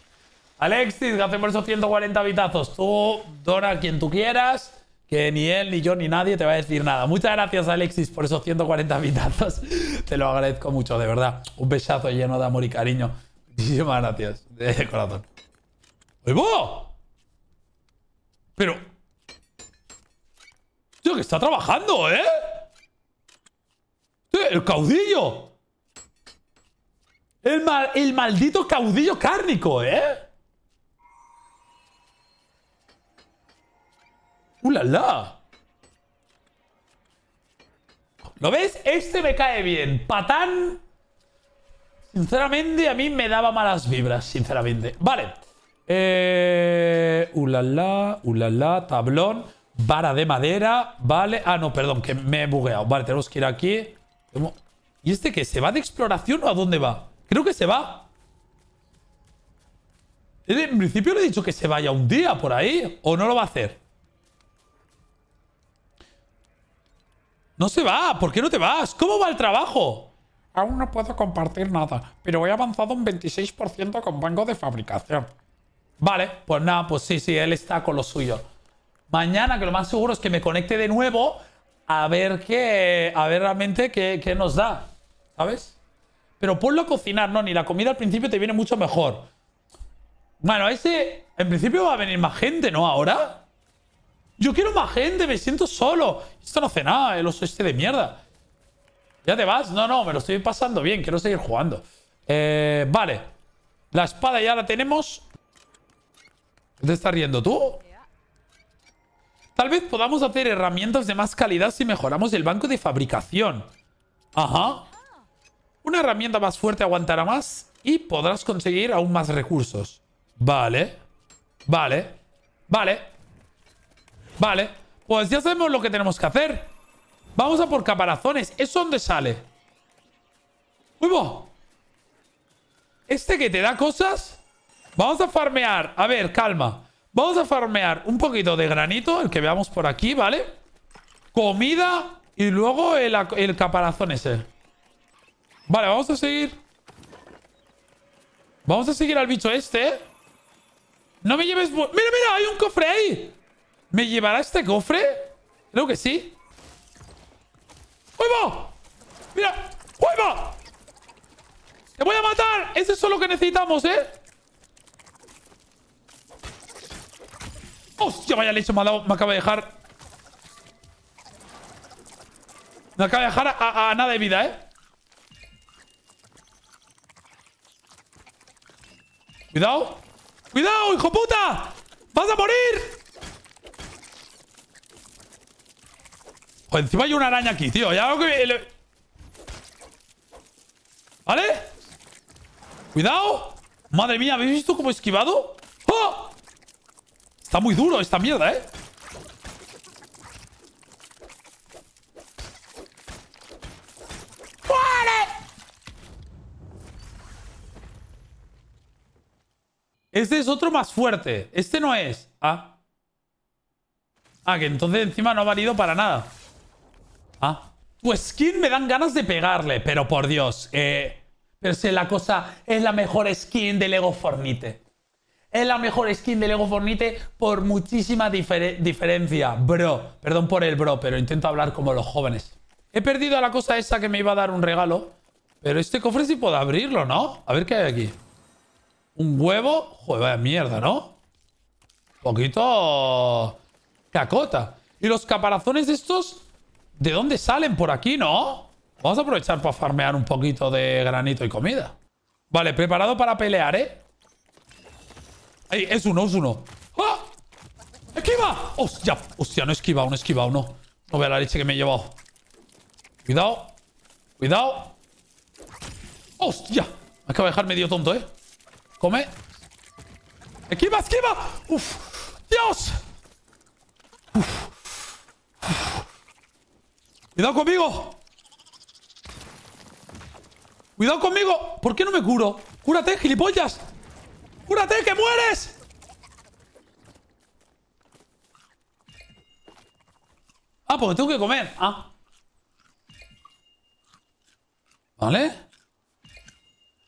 Alexis, que hacemos esos 140 vitazos Tú dona a quien tú quieras. Que ni él, ni yo, ni nadie te va a decir nada. Muchas gracias, Alexis, por esos 140 vitazos Te lo agradezco mucho, de verdad. Un besazo lleno de amor y cariño. Muchísimas gracias. De corazón. ¡Huevo! Pero... Tío, que está trabajando, ¿eh? el caudillo. El, el maldito caudillo cárnico, ¿eh? ¡Ulala! la! ¿Lo ves? Este me cae bien. Patán. Sinceramente, a mí me daba malas vibras, sinceramente. Vale. Eh, ulala, ulala, tablón, vara de madera, vale. Ah, no, perdón, que me he bugueado. Vale, tenemos que ir aquí. ¿Y este qué? ¿Se va de exploración o a dónde va? Creo que se va. Eh, en principio le he dicho que se vaya un día por ahí. ¿O no lo va a hacer? No se va. ¿Por qué no te vas? ¿Cómo va el trabajo? Aún no puedo compartir nada, pero he avanzado un 26% con banco de fabricación. Vale, pues nada, pues sí, sí, él está con lo suyo. Mañana, que lo más seguro es que me conecte de nuevo a ver qué, a ver realmente qué, qué nos da, ¿sabes? Pero ponlo a cocinar, no, ni la comida al principio te viene mucho mejor. Bueno, ese, en principio va a venir más gente, ¿no? Ahora. Yo quiero más gente, me siento solo. Esto no hace nada, el oso este de mierda. ¿Ya te vas? No, no, me lo estoy pasando bien, quiero seguir jugando. Eh, vale. La espada ya la tenemos. ¿Te estás riendo tú? Tal vez podamos hacer herramientas de más calidad si mejoramos el banco de fabricación. Ajá. Una herramienta más fuerte aguantará más y podrás conseguir aún más recursos. Vale. Vale. Vale. Vale. Pues ya sabemos lo que tenemos que hacer. Vamos a por caparazones. ¿Es donde sale? ¡Uy, ¿Este que te da cosas? Vamos a farmear. A ver, calma. Vamos a farmear un poquito de granito, el que veamos por aquí, ¿vale? Comida y luego el, caparazón ese. Vale, vamos a seguir. Vamos a seguir al bicho este. ¿eh? No me lleves... ¡Mira, mira! ¡Hay un cofre ahí! ¿Me llevará este cofre? Creo que sí. ¡Huevo! ¡Mira! ¡Huevo! ¡Te voy a matar! Eso es lo que necesitamos, ¿eh? ¡Hostia, vaya leche me Me acaba de dejar... Me acaba de dejar a, nada de vida, ¿eh? ¡Cuidado! ¡Cuidado, hijo puta! ¡Vas a morir! encima hay una araña aquí, tío. Ya lo que... ¿Vale? Cuidado. Madre mía, ¿habéis visto cómo he esquivado? ¡Oh! Está muy duro esta mierda, ¿eh? Este es otro más fuerte. Este no es. Ah. Ah, que entonces encima no ha valido para nada. Ah. Tu skin me dan ganas de pegarle, pero por Dios. Eh, pero si la cosa es la mejor skin de Lego Fortnite? Es la mejor skin de Lego Fornite por muchísima diferencia, bro. Perdón por el bro, pero intento hablar como los jóvenes. He perdido a la cosa esa que me iba a dar un regalo. Pero este cofre sí puedo abrirlo, ¿no? A ver qué hay aquí. Un huevo. Joder, vaya mierda, ¿no? Un poquito... Cacota. Y los caparazones estos... ¿De dónde salen? Por aquí, ¿no? Vamos a aprovechar para farmear un poquito de granito y comida. Vale, preparado para pelear, ¿eh? es uno, es uno. ¡Ah! ¡Esquiva! ¡Hostia! ¡Hostia! No he esquivado, no he esquivado, no. No veo la leche que me he llevado. Cuidado. Cuidado. ¡Hostia! Me acaba de dejar medio tonto, ¿eh? Come. ¡Esquiva, esquiva! ¡Uf! ¡Dios! ¡Uf! ¡Cuidado conmigo! ¡Cuidado conmigo! ¿Por qué no me curo? ¡Cúrate, gilipollas! ¡Cúrate, que mueres! Ah, porque tengo que comer. Ah. ¿Vale?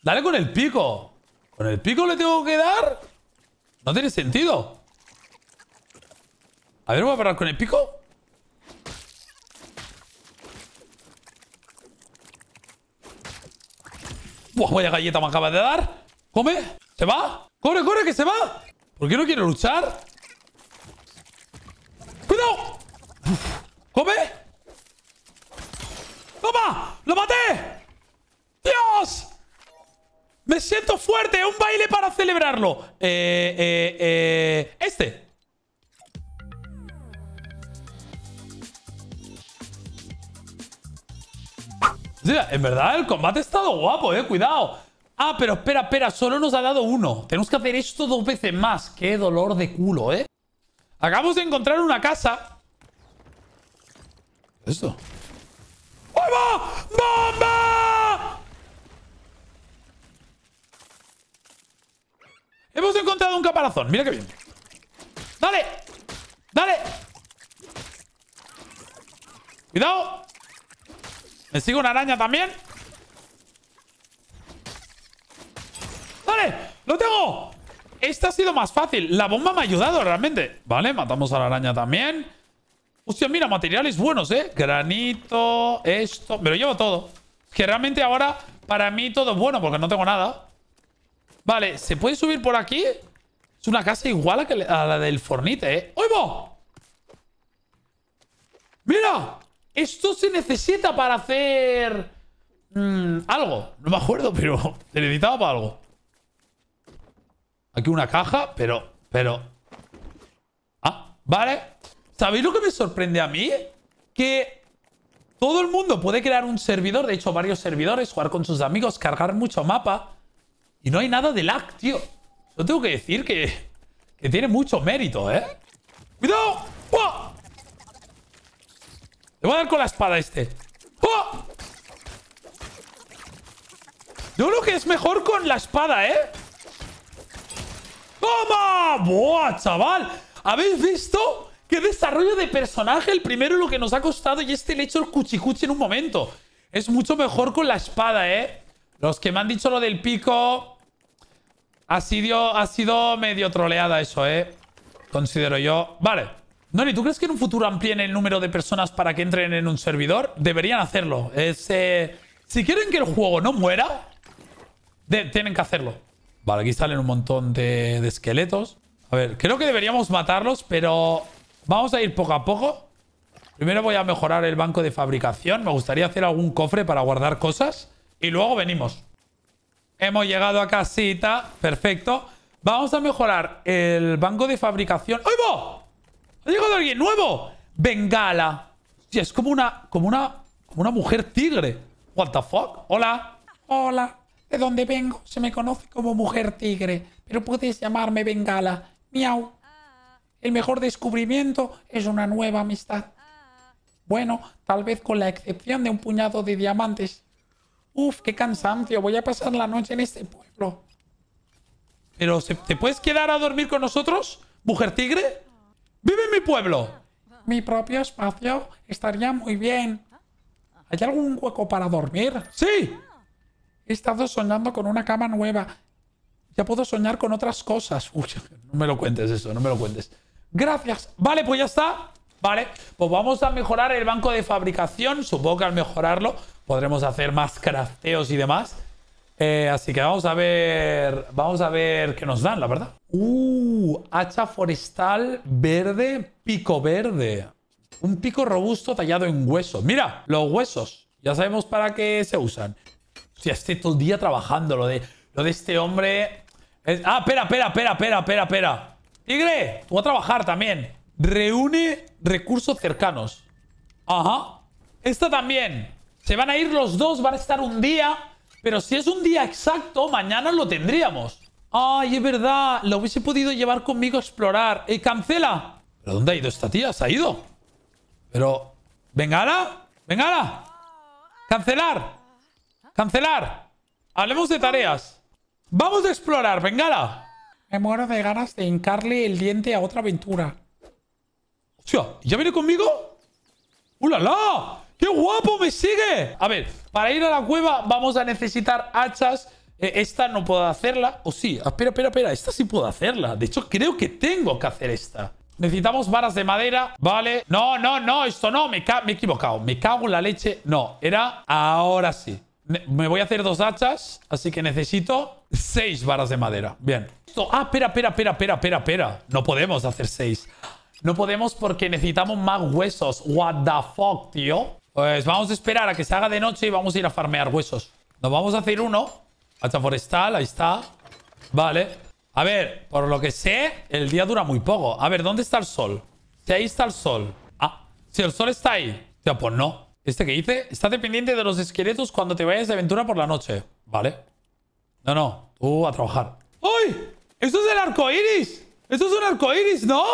Dale con el pico. ¿Con el pico le tengo que dar? No tiene sentido. A ver, voy a parar con el pico. Buah, vaya galleta me acabas de dar. Come. ¿Se va? ¡Corre, corre, que se va! ¿Por qué no quiere luchar? ¡Cuidado! ¡Come! ¡Toma! ¡Lo maté! ¡Dios! ¡Me siento fuerte! ¡Un baile para celebrarlo! Eh, eh, eh... Este. en verdad el combate ha estado guapo, eh. Cuidado. Ah, pero espera, espera, solo nos ha dado uno. Tenemos que hacer esto dos veces más. Qué dolor de culo, ¿eh? Acabamos de encontrar una casa. ¿Qué esto? ¡Bomba! Hemos encontrado un caparazón. Mira qué bien. ¡Dale! ¡Dale! ¡Cuidado! ¿Me sigue una araña también? ¡Vale! ¡Lo tengo! Esta ha sido más fácil. La bomba me ha ayudado realmente. Vale, matamos a la araña también. Hostia, mira, materiales buenos, ¿eh? Granito, esto... Me lo llevo todo. Que realmente ahora, para mí, todo es bueno porque no tengo nada. Vale, ¿se puede subir por aquí? Es una casa igual a, que la del fornite, ¿eh? ¡Oigo! ¡Mira! Esto se necesita para hacer... Mm, algo. No me acuerdo, pero se necesitaba para algo. Aquí una caja, pero... Pero... Ah, vale. ¿Sabéis lo que me sorprende a mí? Que todo el mundo puede crear un servidor, de hecho varios servidores, jugar con sus amigos, cargar mucho mapa. Y no hay nada de lag, tío. Yo tengo que decir que, que tiene mucho mérito, ¿eh? ¡Cuidado! ¡Oh! Le voy a dar con la espada este. ¡Oh! Yo creo que es mejor con la espada, ¿eh? ¡Toma! ¡Buah, chaval! ¿Habéis visto? ¡Qué desarrollo de personaje! El primero lo que nos ha costado y este le he hecho el cuchicuchi en un momento. Es mucho mejor con la espada, ¿eh? Los que me han dicho lo del pico... Ha sido, ha sido medio troleada eso, ¿eh? Considero yo. Vale. Noli, ¿tú crees que en un futuro amplíen el número de personas para que entren en un servidor? Deberían hacerlo. Eh, si quieren que el juego no muera, tienen que hacerlo. Vale, aquí salen un montón de, esqueletos. A ver, creo que deberíamos matarlos, pero vamos a ir poco a poco. Primero voy a mejorar el banco de fabricación. Me gustaría hacer algún cofre para guardar cosas. Y luego venimos. Hemos llegado a casita. Perfecto. Vamos a mejorar el banco de fabricación. ¡Oh, va! ¡Ha llegado alguien nuevo! ¡Bengala! Hostia, es como una... Como una... Como una mujer tigre. What the fuck? Hola. Hola donde vengo se me conoce como mujer tigre, pero puedes llamarme bengala. Miau. El mejor descubrimiento es una nueva amistad. Bueno, tal vez con la excepción de un puñado de diamantes. Uf, qué cansancio. Voy a pasar la noche en este pueblo. Pero, ¿te puedes quedar a dormir con nosotros, mujer tigre? ¡Vive en mi pueblo! Mi propio espacio estaría muy bien. ¿Hay algún hueco para dormir? ¡Sí! He estado soñando con una cama nueva. Ya puedo soñar con otras cosas. no me lo cuentes eso, no me lo cuentes. Gracias. Vale, pues ya está. Vale, pues vamos a mejorar el banco de fabricación. Supongo que al mejorarlo podremos hacer más crafteos y demás. Eh, así que vamos a ver. Vamos a ver qué nos dan, la verdad. Uh, hacha forestal verde, pico verde. Un pico robusto tallado en hueso. Mira, los huesos. Ya sabemos para qué se usan. Hostia, estoy todo el día trabajando. Lo de, lo de este hombre. Ah, espera, espera, espera, espera, espera, espera. Tigre, voy a trabajar también. Reúne recursos cercanos. Ajá. Esta también. Se van a ir los dos, van a estar un día. Pero si es un día exacto, mañana lo tendríamos. Ay, es verdad. Lo hubiese podido llevar conmigo a explorar. ¡Eh, cancela! ¿Pero dónde ha ido esta tía? ¿Se ha ido? Pero... ¡Vengala! ¡Vengala! ¡Cancelar! ¡Cancelar! Hablemos de tareas. ¡Vamos a explorar, ¡Vengala! Me muero de ganas de hincarle el diente a otra aventura. ¡Hostia! ¿Ya viene conmigo? ¡Ulala! ¡Qué guapo! ¡Me sigue! A ver, para ir a la cueva vamos a necesitar hachas. Eh, esta no puedo hacerla. O sí, espera, espera, espera. Esta sí puedo hacerla. De hecho, creo que tengo que hacer esta. Necesitamos varas de madera. Vale. No, no, no. Esto no. Me, me he equivocado. Me cago en la leche. No, era ahora sí. Me voy a hacer dos hachas, así que necesito seis varas de madera. Bien. Ah, espera, espera, espera, espera, espera, espera. No podemos hacer seis. No podemos porque necesitamos más huesos. What the fuck, tío. Pues vamos a esperar a que se haga de noche y vamos a ir a farmear huesos. Nos vamos a hacer uno. Hacha forestal, ahí está. Vale. A ver, por lo que sé, el día dura muy poco. A ver, ¿dónde está el sol? Si ahí está el sol. Ah, si el sol está ahí. Ya, pues no. ¿Este que dice? Está dependiente de los esqueletos cuando te vayas de aventura por la noche. Vale. No, no. Tú a trabajar. ¡Uy! ¡Esto es el arco iris! ¡Esto es un arco iris, ¿no?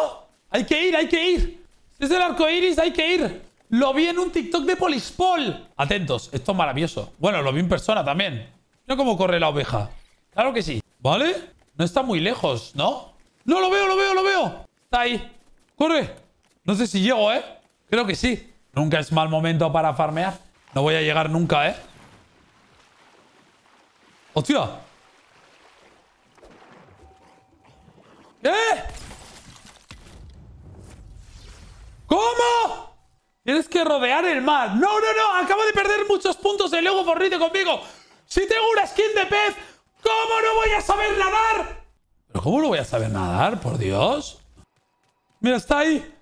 Hay que ir, hay que ir. es el arco iris, hay que ir. Lo vi en un TikTok de Polispol. Atentos, esto es maravilloso. Bueno, lo vi en persona también. Mira cómo corre la oveja. Claro que sí. ¿Vale? No está muy lejos, ¿no? ¡No, lo veo, lo veo, lo veo! Está ahí. ¡Corre! No sé si llego, ¿eh? Creo que sí. Nunca es mal momento para farmear. No voy a llegar nunca, ¿eh? ¡Hostia! ¿Eh? ¿Cómo? Tienes que rodear el mar. ¡No, no, no! Acabo de perder muchos puntos de Lego Fornite conmigo. Si tengo una skin de pez, ¿cómo no voy a saber nadar? ¿Pero cómo no voy a saber nadar? Por Dios. Mira, está ahí.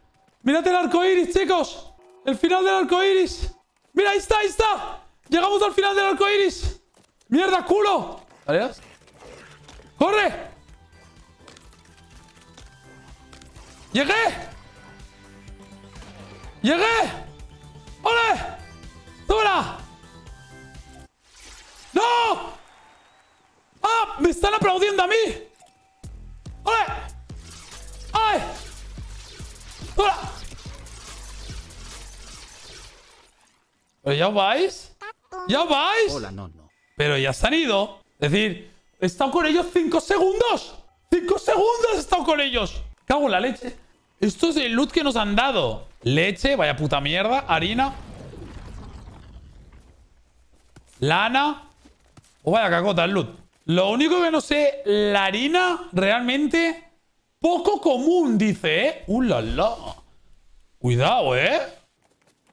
Mírate el arco iris, chicos. El final del arco iris. Mira, ahí está, ahí está. Llegamos al final del arco iris. Mierda, culo. Vale. ¡Corre! ¡Llegué! ¡Llegué! ¡Ole! ¡Tómala! ¡No! ¡Ah! ¡Me están aplaudiendo a mí! ¡Ole! ¡Ay! ¡Tómala! ya vais? ¿Ya vais? Hola, no, no. Pero ya se han ido. Es decir, he estado con ellos 5 segundos. 5 segundos he estado con ellos. Cago en la leche. Esto es el loot que nos han dado. Leche, vaya puta mierda. Harina. Lana. O oh, vaya cagota el loot. Lo único que no sé, la harina realmente poco común, dice, ¿eh? Uh, Cuidado, ¿eh?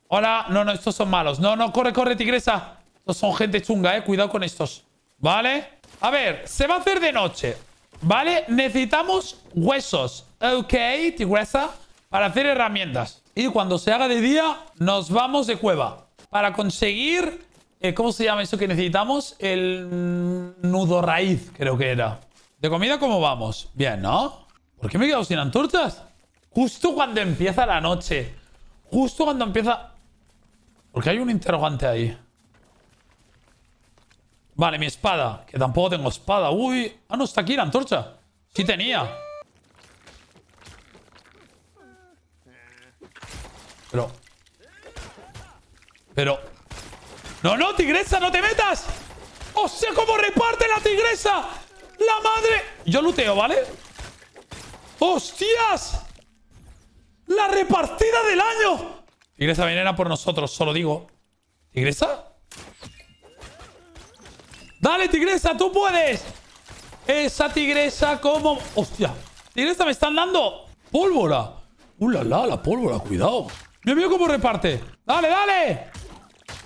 Hola, no, no, estos son malos. No, no, corre, corre, tigresa. Estos son gente chunga, eh. Cuidado con estos. ¿Vale? A ver, se va a hacer de noche. ¿Vale? Necesitamos huesos. Ok, tigresa. Para hacer herramientas. Y cuando se haga de día, nos vamos de cueva. Para conseguir... Eh, ¿Cómo se llama eso que necesitamos? El nudo raíz, creo que era. ¿De comida cómo vamos? Bien, ¿no? ¿Por qué me he quedado sin antorchas? Justo cuando empieza la noche. Justo cuando empieza... Porque hay un interrogante ahí. Vale, mi espada. Que tampoco tengo espada. Uy. Ah, no, está aquí la antorcha. Sí tenía. Pero... Pero... ¡No, no, tigresa! ¡No te metas! ¡O sea, cómo reparte la tigresa! ¡La madre! Yo looteo, ¿vale? ¡Hostias! ¡La repartida del año! Tigresa venena por nosotros, solo digo. ¿Tigresa? ¡Dale, tigresa! ¡Tú puedes! Esa tigresa como... ¡Hostia! ¡Tigresa, me están dando pólvora! ¡Ulala, uh, la, la, pólvora! ¡Cuidado! ¡Me mira cómo reparte! ¡Dale, dale!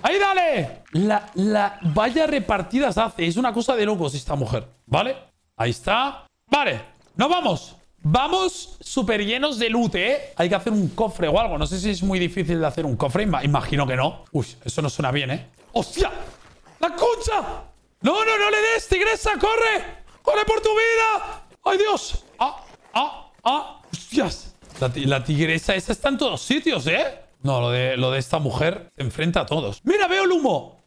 ¡Ahí, dale! La, la... Vaya repartidas hace. Es una cosa de locos esta mujer. ¿Vale? Ahí está. Vale. ¡Nos vamos! Vamos súper llenos de loot, ¿eh? Hay que hacer un cofre o algo. No sé si es muy difícil de hacer un cofre. Imagino que no. Uy, eso no suena bien, ¿eh? ¡Hostia! ¡La concha! ¡No, no, no le des, tigresa! ¡Corre! ¡Corre por tu vida! ¡Ay, Dios! ¡Ah, ah, ah! ¡Hostias! La, tigresa esa está en todos sitios, ¿eh? No, lo de, lo de esta mujer se enfrenta a todos. ¡Mira, veo el humo!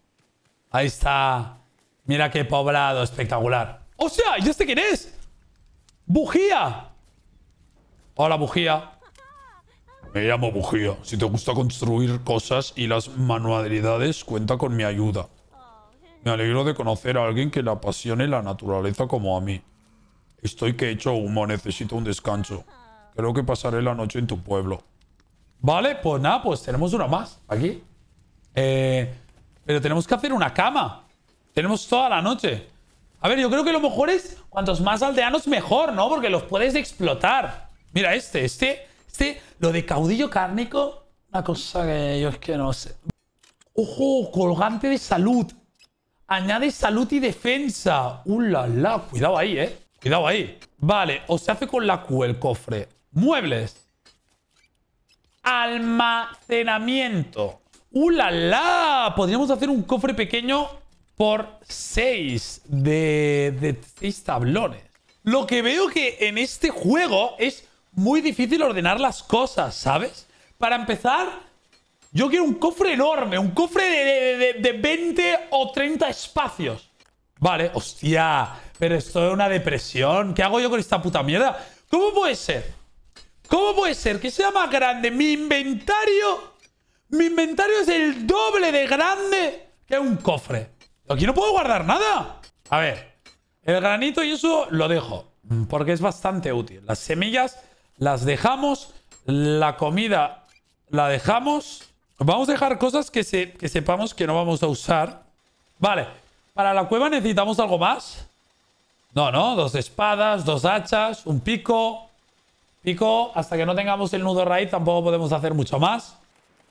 Ahí está. Mira qué poblado, espectacular. ¡Hostia! ¿Y este quién es? ¡Bujía! Hola, bujía. Me llamo Bujía. Si te gusta construir cosas y las manualidades, cuenta con mi ayuda. Me alegro de conocer a alguien que le apasione la naturaleza como a mí. Estoy que hecho humo, necesito un descanso. Creo que pasaré la noche en tu pueblo. Vale, pues nada, pues tenemos una más aquí. Eh, pero tenemos que hacer una cama. Tenemos toda la noche. A ver, yo creo que lo mejor es cuantos más aldeanos mejor, ¿no? Porque los puedes explotar. Mira este, este, este, lo de caudillo cárnico, una cosa que yo es que no sé. Ojo, colgante de salud. Añade salud y defensa. ¡Ulala! la, Cuidado ahí, eh. Cuidado ahí. Vale, o se hace con la Q el cofre. Muebles. Almacenamiento. Uh, la, Podríamos hacer un cofre pequeño por seis. de seis tablones. Lo que veo que en este juego es muy difícil ordenar las cosas, ¿sabes? Para empezar, yo quiero un cofre enorme, un cofre de, 20 o 30 espacios. Vale, hostia, pero esto es una depresión. ¿Qué hago yo con esta puta mierda? ¿Cómo puede ser? ¿Cómo puede ser que sea más grande mi inventario? Mi inventario es el doble de grande que un cofre. Aquí no puedo guardar nada. A ver, el granito y eso lo dejo. Porque es bastante útil. Las semillas las dejamos. La comida la dejamos. Vamos a dejar cosas que, se, sepamos que no vamos a usar. Vale. Para la cueva necesitamos algo más. No, no. Dos espadas, dos hachas, un pico. Pico, hasta que no tengamos el nudo raíz tampoco podemos hacer mucho más.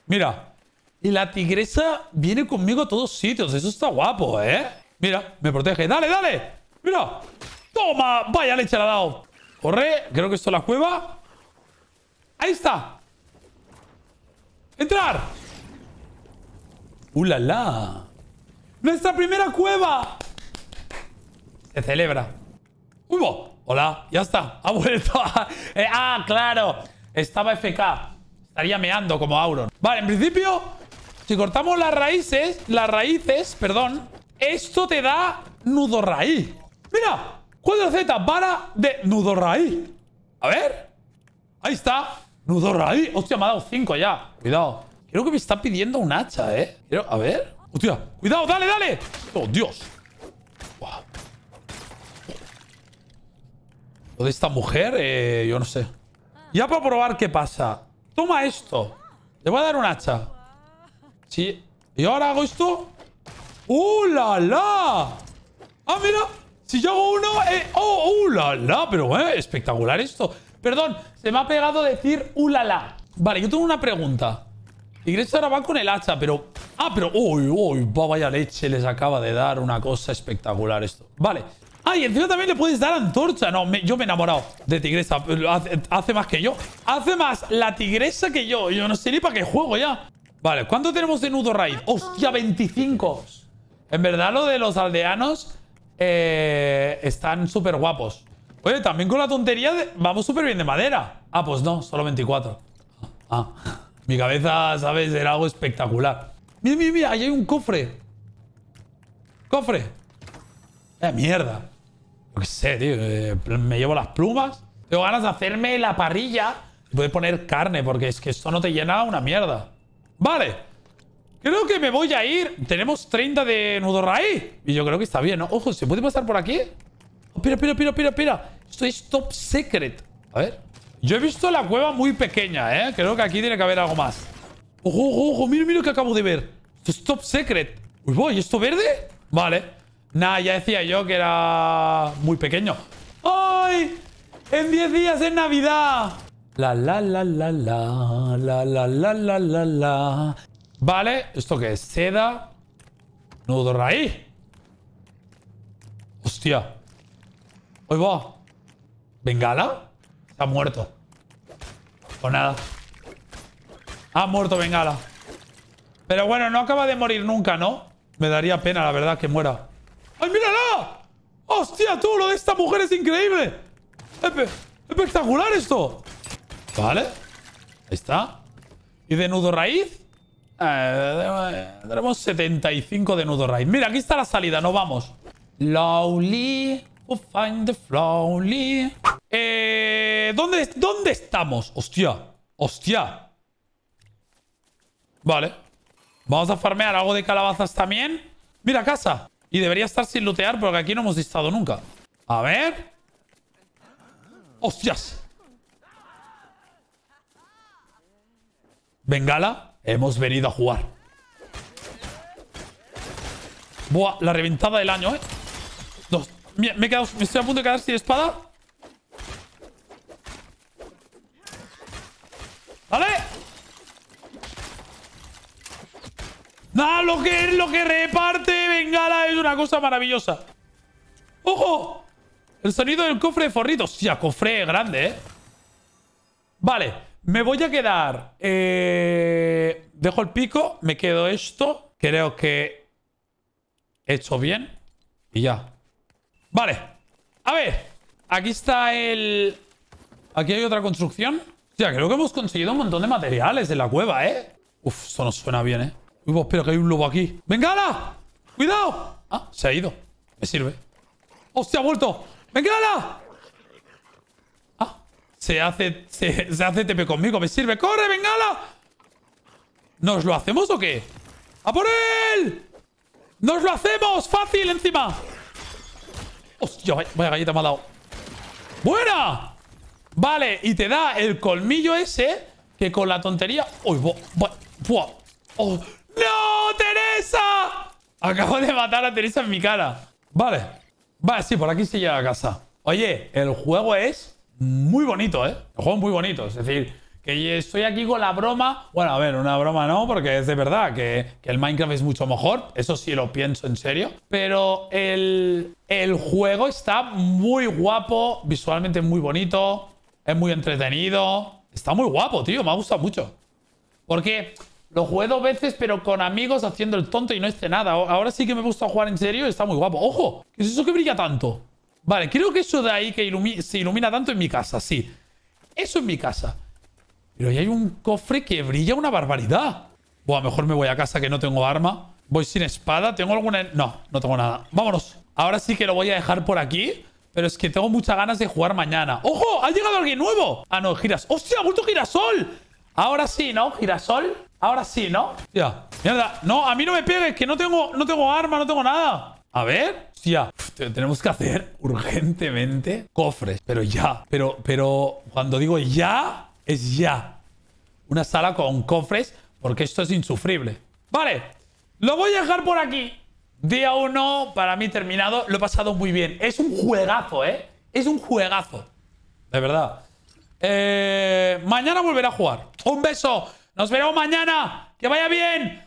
Mira. Y la tigresa viene conmigo a todos sitios. Eso está guapo, ¿eh? Mira, me protege. ¡Dale, dale! ¡Mira! ¡Toma! ¡Vaya leche la ha dado! Corre. Creo que esto es la cueva. Ahí está. Entrar. ¡Ulala! ¡Uh, la, ¡Nuestra primera cueva! Se celebra. ¡Hubo! Hola, ya está. Ha vuelto. Eh, ah, claro. Estaba FK. Estaría meando como Auron. Vale, en principio, si cortamos las raíces, las raíces, perdón, esto te da nudo raíz. Mira, 4Z, Para de nudo raíz. A ver. Ahí está. Nudo raíz. Hostia, me ha dado cinco ya. Cuidado. Creo que me está pidiendo un hacha, ¿eh? A ver. Hostia. Cuidado, dale, dale. Oh, Dios. Lo de esta mujer, eh, yo no sé. Ya para probar qué pasa. Toma esto. Le voy a dar un hacha. Sí. Y ahora hago esto. ¡Uh, la, la! ¡Ah, mira! Si yo hago uno... Eh, ¡Oh, uh, la, la! Pero, eh, espectacular esto. Perdón, se me ha pegado decir ulala. Vale, yo tengo una pregunta. Tigresa ahora va con el hacha, pero... Ah, pero... Uy, uy, vaya leche, les acaba de dar una cosa espectacular esto. Vale. Ah, y encima también le puedes dar antorcha. No, yo me he enamorado de tigresa. Hace, más que yo. Hace más la tigresa que yo. Yo no sé ni para qué juego ya. Vale, ¿cuánto tenemos de nudo raid? ¡Hostia, 25! En verdad, lo de los aldeanos eh, están súper guapos. Oye, también con la tontería vamos súper bien de madera. Ah, pues no, solo 24. Ah, ah. mi cabeza, ¿sabes? Era algo espectacular. Mira, mira, mira, ahí hay un cofre. Cofre. Eh, mierda. Yo qué sé, tío. Eh, me llevo las plumas. Tengo ganas de hacerme la parrilla. Voy a poner carne, porque es que esto no te llena una mierda. Vale. Creo que me voy a ir. Tenemos 30 de nudo raíz. Y yo creo que está bien, ¿no? Ojo, ¿se puede pasar por aquí? Espera, espera, espera, espera, espera. Esto es top secret. A ver. Yo he visto la cueva muy pequeña, ¿eh? Creo que aquí tiene que haber algo más. Ojo, ojo, Mira, mira lo que acabo de ver. Esto es top secret. Uy, voy. ¿Esto verde? Vale. Nah, ya decía yo que era muy pequeño. ¡Ay! En 10 días es Navidad. La la la la la la la la la la la. Vale, ¿esto qué es? Seda. Nudo raíz. Hostia va. ¿Bengala? Está muerto. Pues nada. Ha muerto Bengala. Pero bueno, no acaba de morir nunca, ¿no? Me daría pena, la verdad, que muera. ¡Ay, mírala! ¡Hostia, tú! Lo de esta mujer es increíble. espectacular esto. Vale. Ahí está. ¿Y de nudo raíz? Eh, tenemos 75 de nudo raíz. Mira, aquí está la salida. No vamos. Lowly find the Eh, ¿dónde, ¿Dónde estamos? Hostia, hostia. Vale. Vamos a farmear algo de calabazas también. Mira, casa. Y debería estar sin lootear porque aquí no hemos estado nunca. A ver. ¡Hostias! Bengala, hemos venido a jugar. Buah, la reventada del año, ¿eh? Me, he quedado, estoy a punto de quedar sin espada. ¡Vale! nada Lo que es lo que reparte Bengala es una cosa maravillosa. ¡Ojo! El sonido del cofre de forritos. Hostia, cofre grande, ¿eh? Vale, me voy a quedar... Eh... Dejo el pico, me quedo esto. Creo que he hecho bien. Y ya. Vale. A ver. Aquí está el... Aquí hay otra construcción. Ya, creo que hemos conseguido un montón de materiales de la cueva, ¿eh? Uf, esto no suena bien, ¿eh? Uy, pues pero que hay un lobo aquí. ¡Vengala! ¡Cuidado! Ah, se ha ido. Me sirve. ¡Hostia, ha vuelto! ¡Vengala! Ah, se hace... Se, hace TP conmigo. Me sirve. ¡Corre, vengala! ¿Nos lo hacemos o qué? ¡A por él! ¡Nos lo hacemos! ¡Fácil, encima! Hostia, vaya galleta me ha dado. ¡Buena! Vale, y te da el colmillo ese que con la tontería... ¡Uy, ¡Oh! ¡No, Teresa! Acabo de matar a Teresa en mi cara. Vale. Vale, sí, por aquí se llega a casa. Oye, el juego es muy bonito, ¿eh? El juego es muy bonito. Es decir, que estoy aquí con la broma. Bueno, a ver, una broma no, porque es de verdad que, el Minecraft es mucho mejor. Eso sí lo pienso en serio. Pero el, juego está muy guapo, visualmente muy bonito, es muy entretenido. Está muy guapo, tío, me ha gustado mucho. Porque lo juego dos veces, pero con amigos haciendo el tonto y no hice nada. Ahora sí que me gusta jugar en serio está muy guapo. ¡Ojo! ¿Qué es eso que brilla tanto? Vale, creo que eso de ahí que se ilumina tanto en mi casa, sí. Eso en mi casa. Pero ahí hay un cofre que brilla una barbaridad. Buah, mejor me voy a casa que no tengo arma. Voy sin espada. ¿Tengo alguna...? No, no tengo nada. Vámonos. Ahora sí que lo voy a dejar por aquí. Pero es que tengo muchas ganas de jugar mañana. ¡Ojo! ¡Ha llegado alguien nuevo! Ah, no, giras. ¡Hostia, vuelto girasol! Ahora sí, ¿no? Girasol. Ahora sí, ¿no? Ya. Mierda. No, a mí no me pegues, que no tengo, no tengo arma, no tengo nada. A ver. Hostia. tenemos que hacer urgentemente cofres. Pero ya. Pero, pero, cuando digo ya, ya. Una sala con cofres, porque esto es insufrible. Vale, lo voy a dejar por aquí. Día 1, para mí terminado, lo he pasado muy bien. Es un juegazo, ¿eh? Es un juegazo. De verdad. Eh, mañana volveré a jugar. Un beso. Nos veremos mañana. Que vaya bien.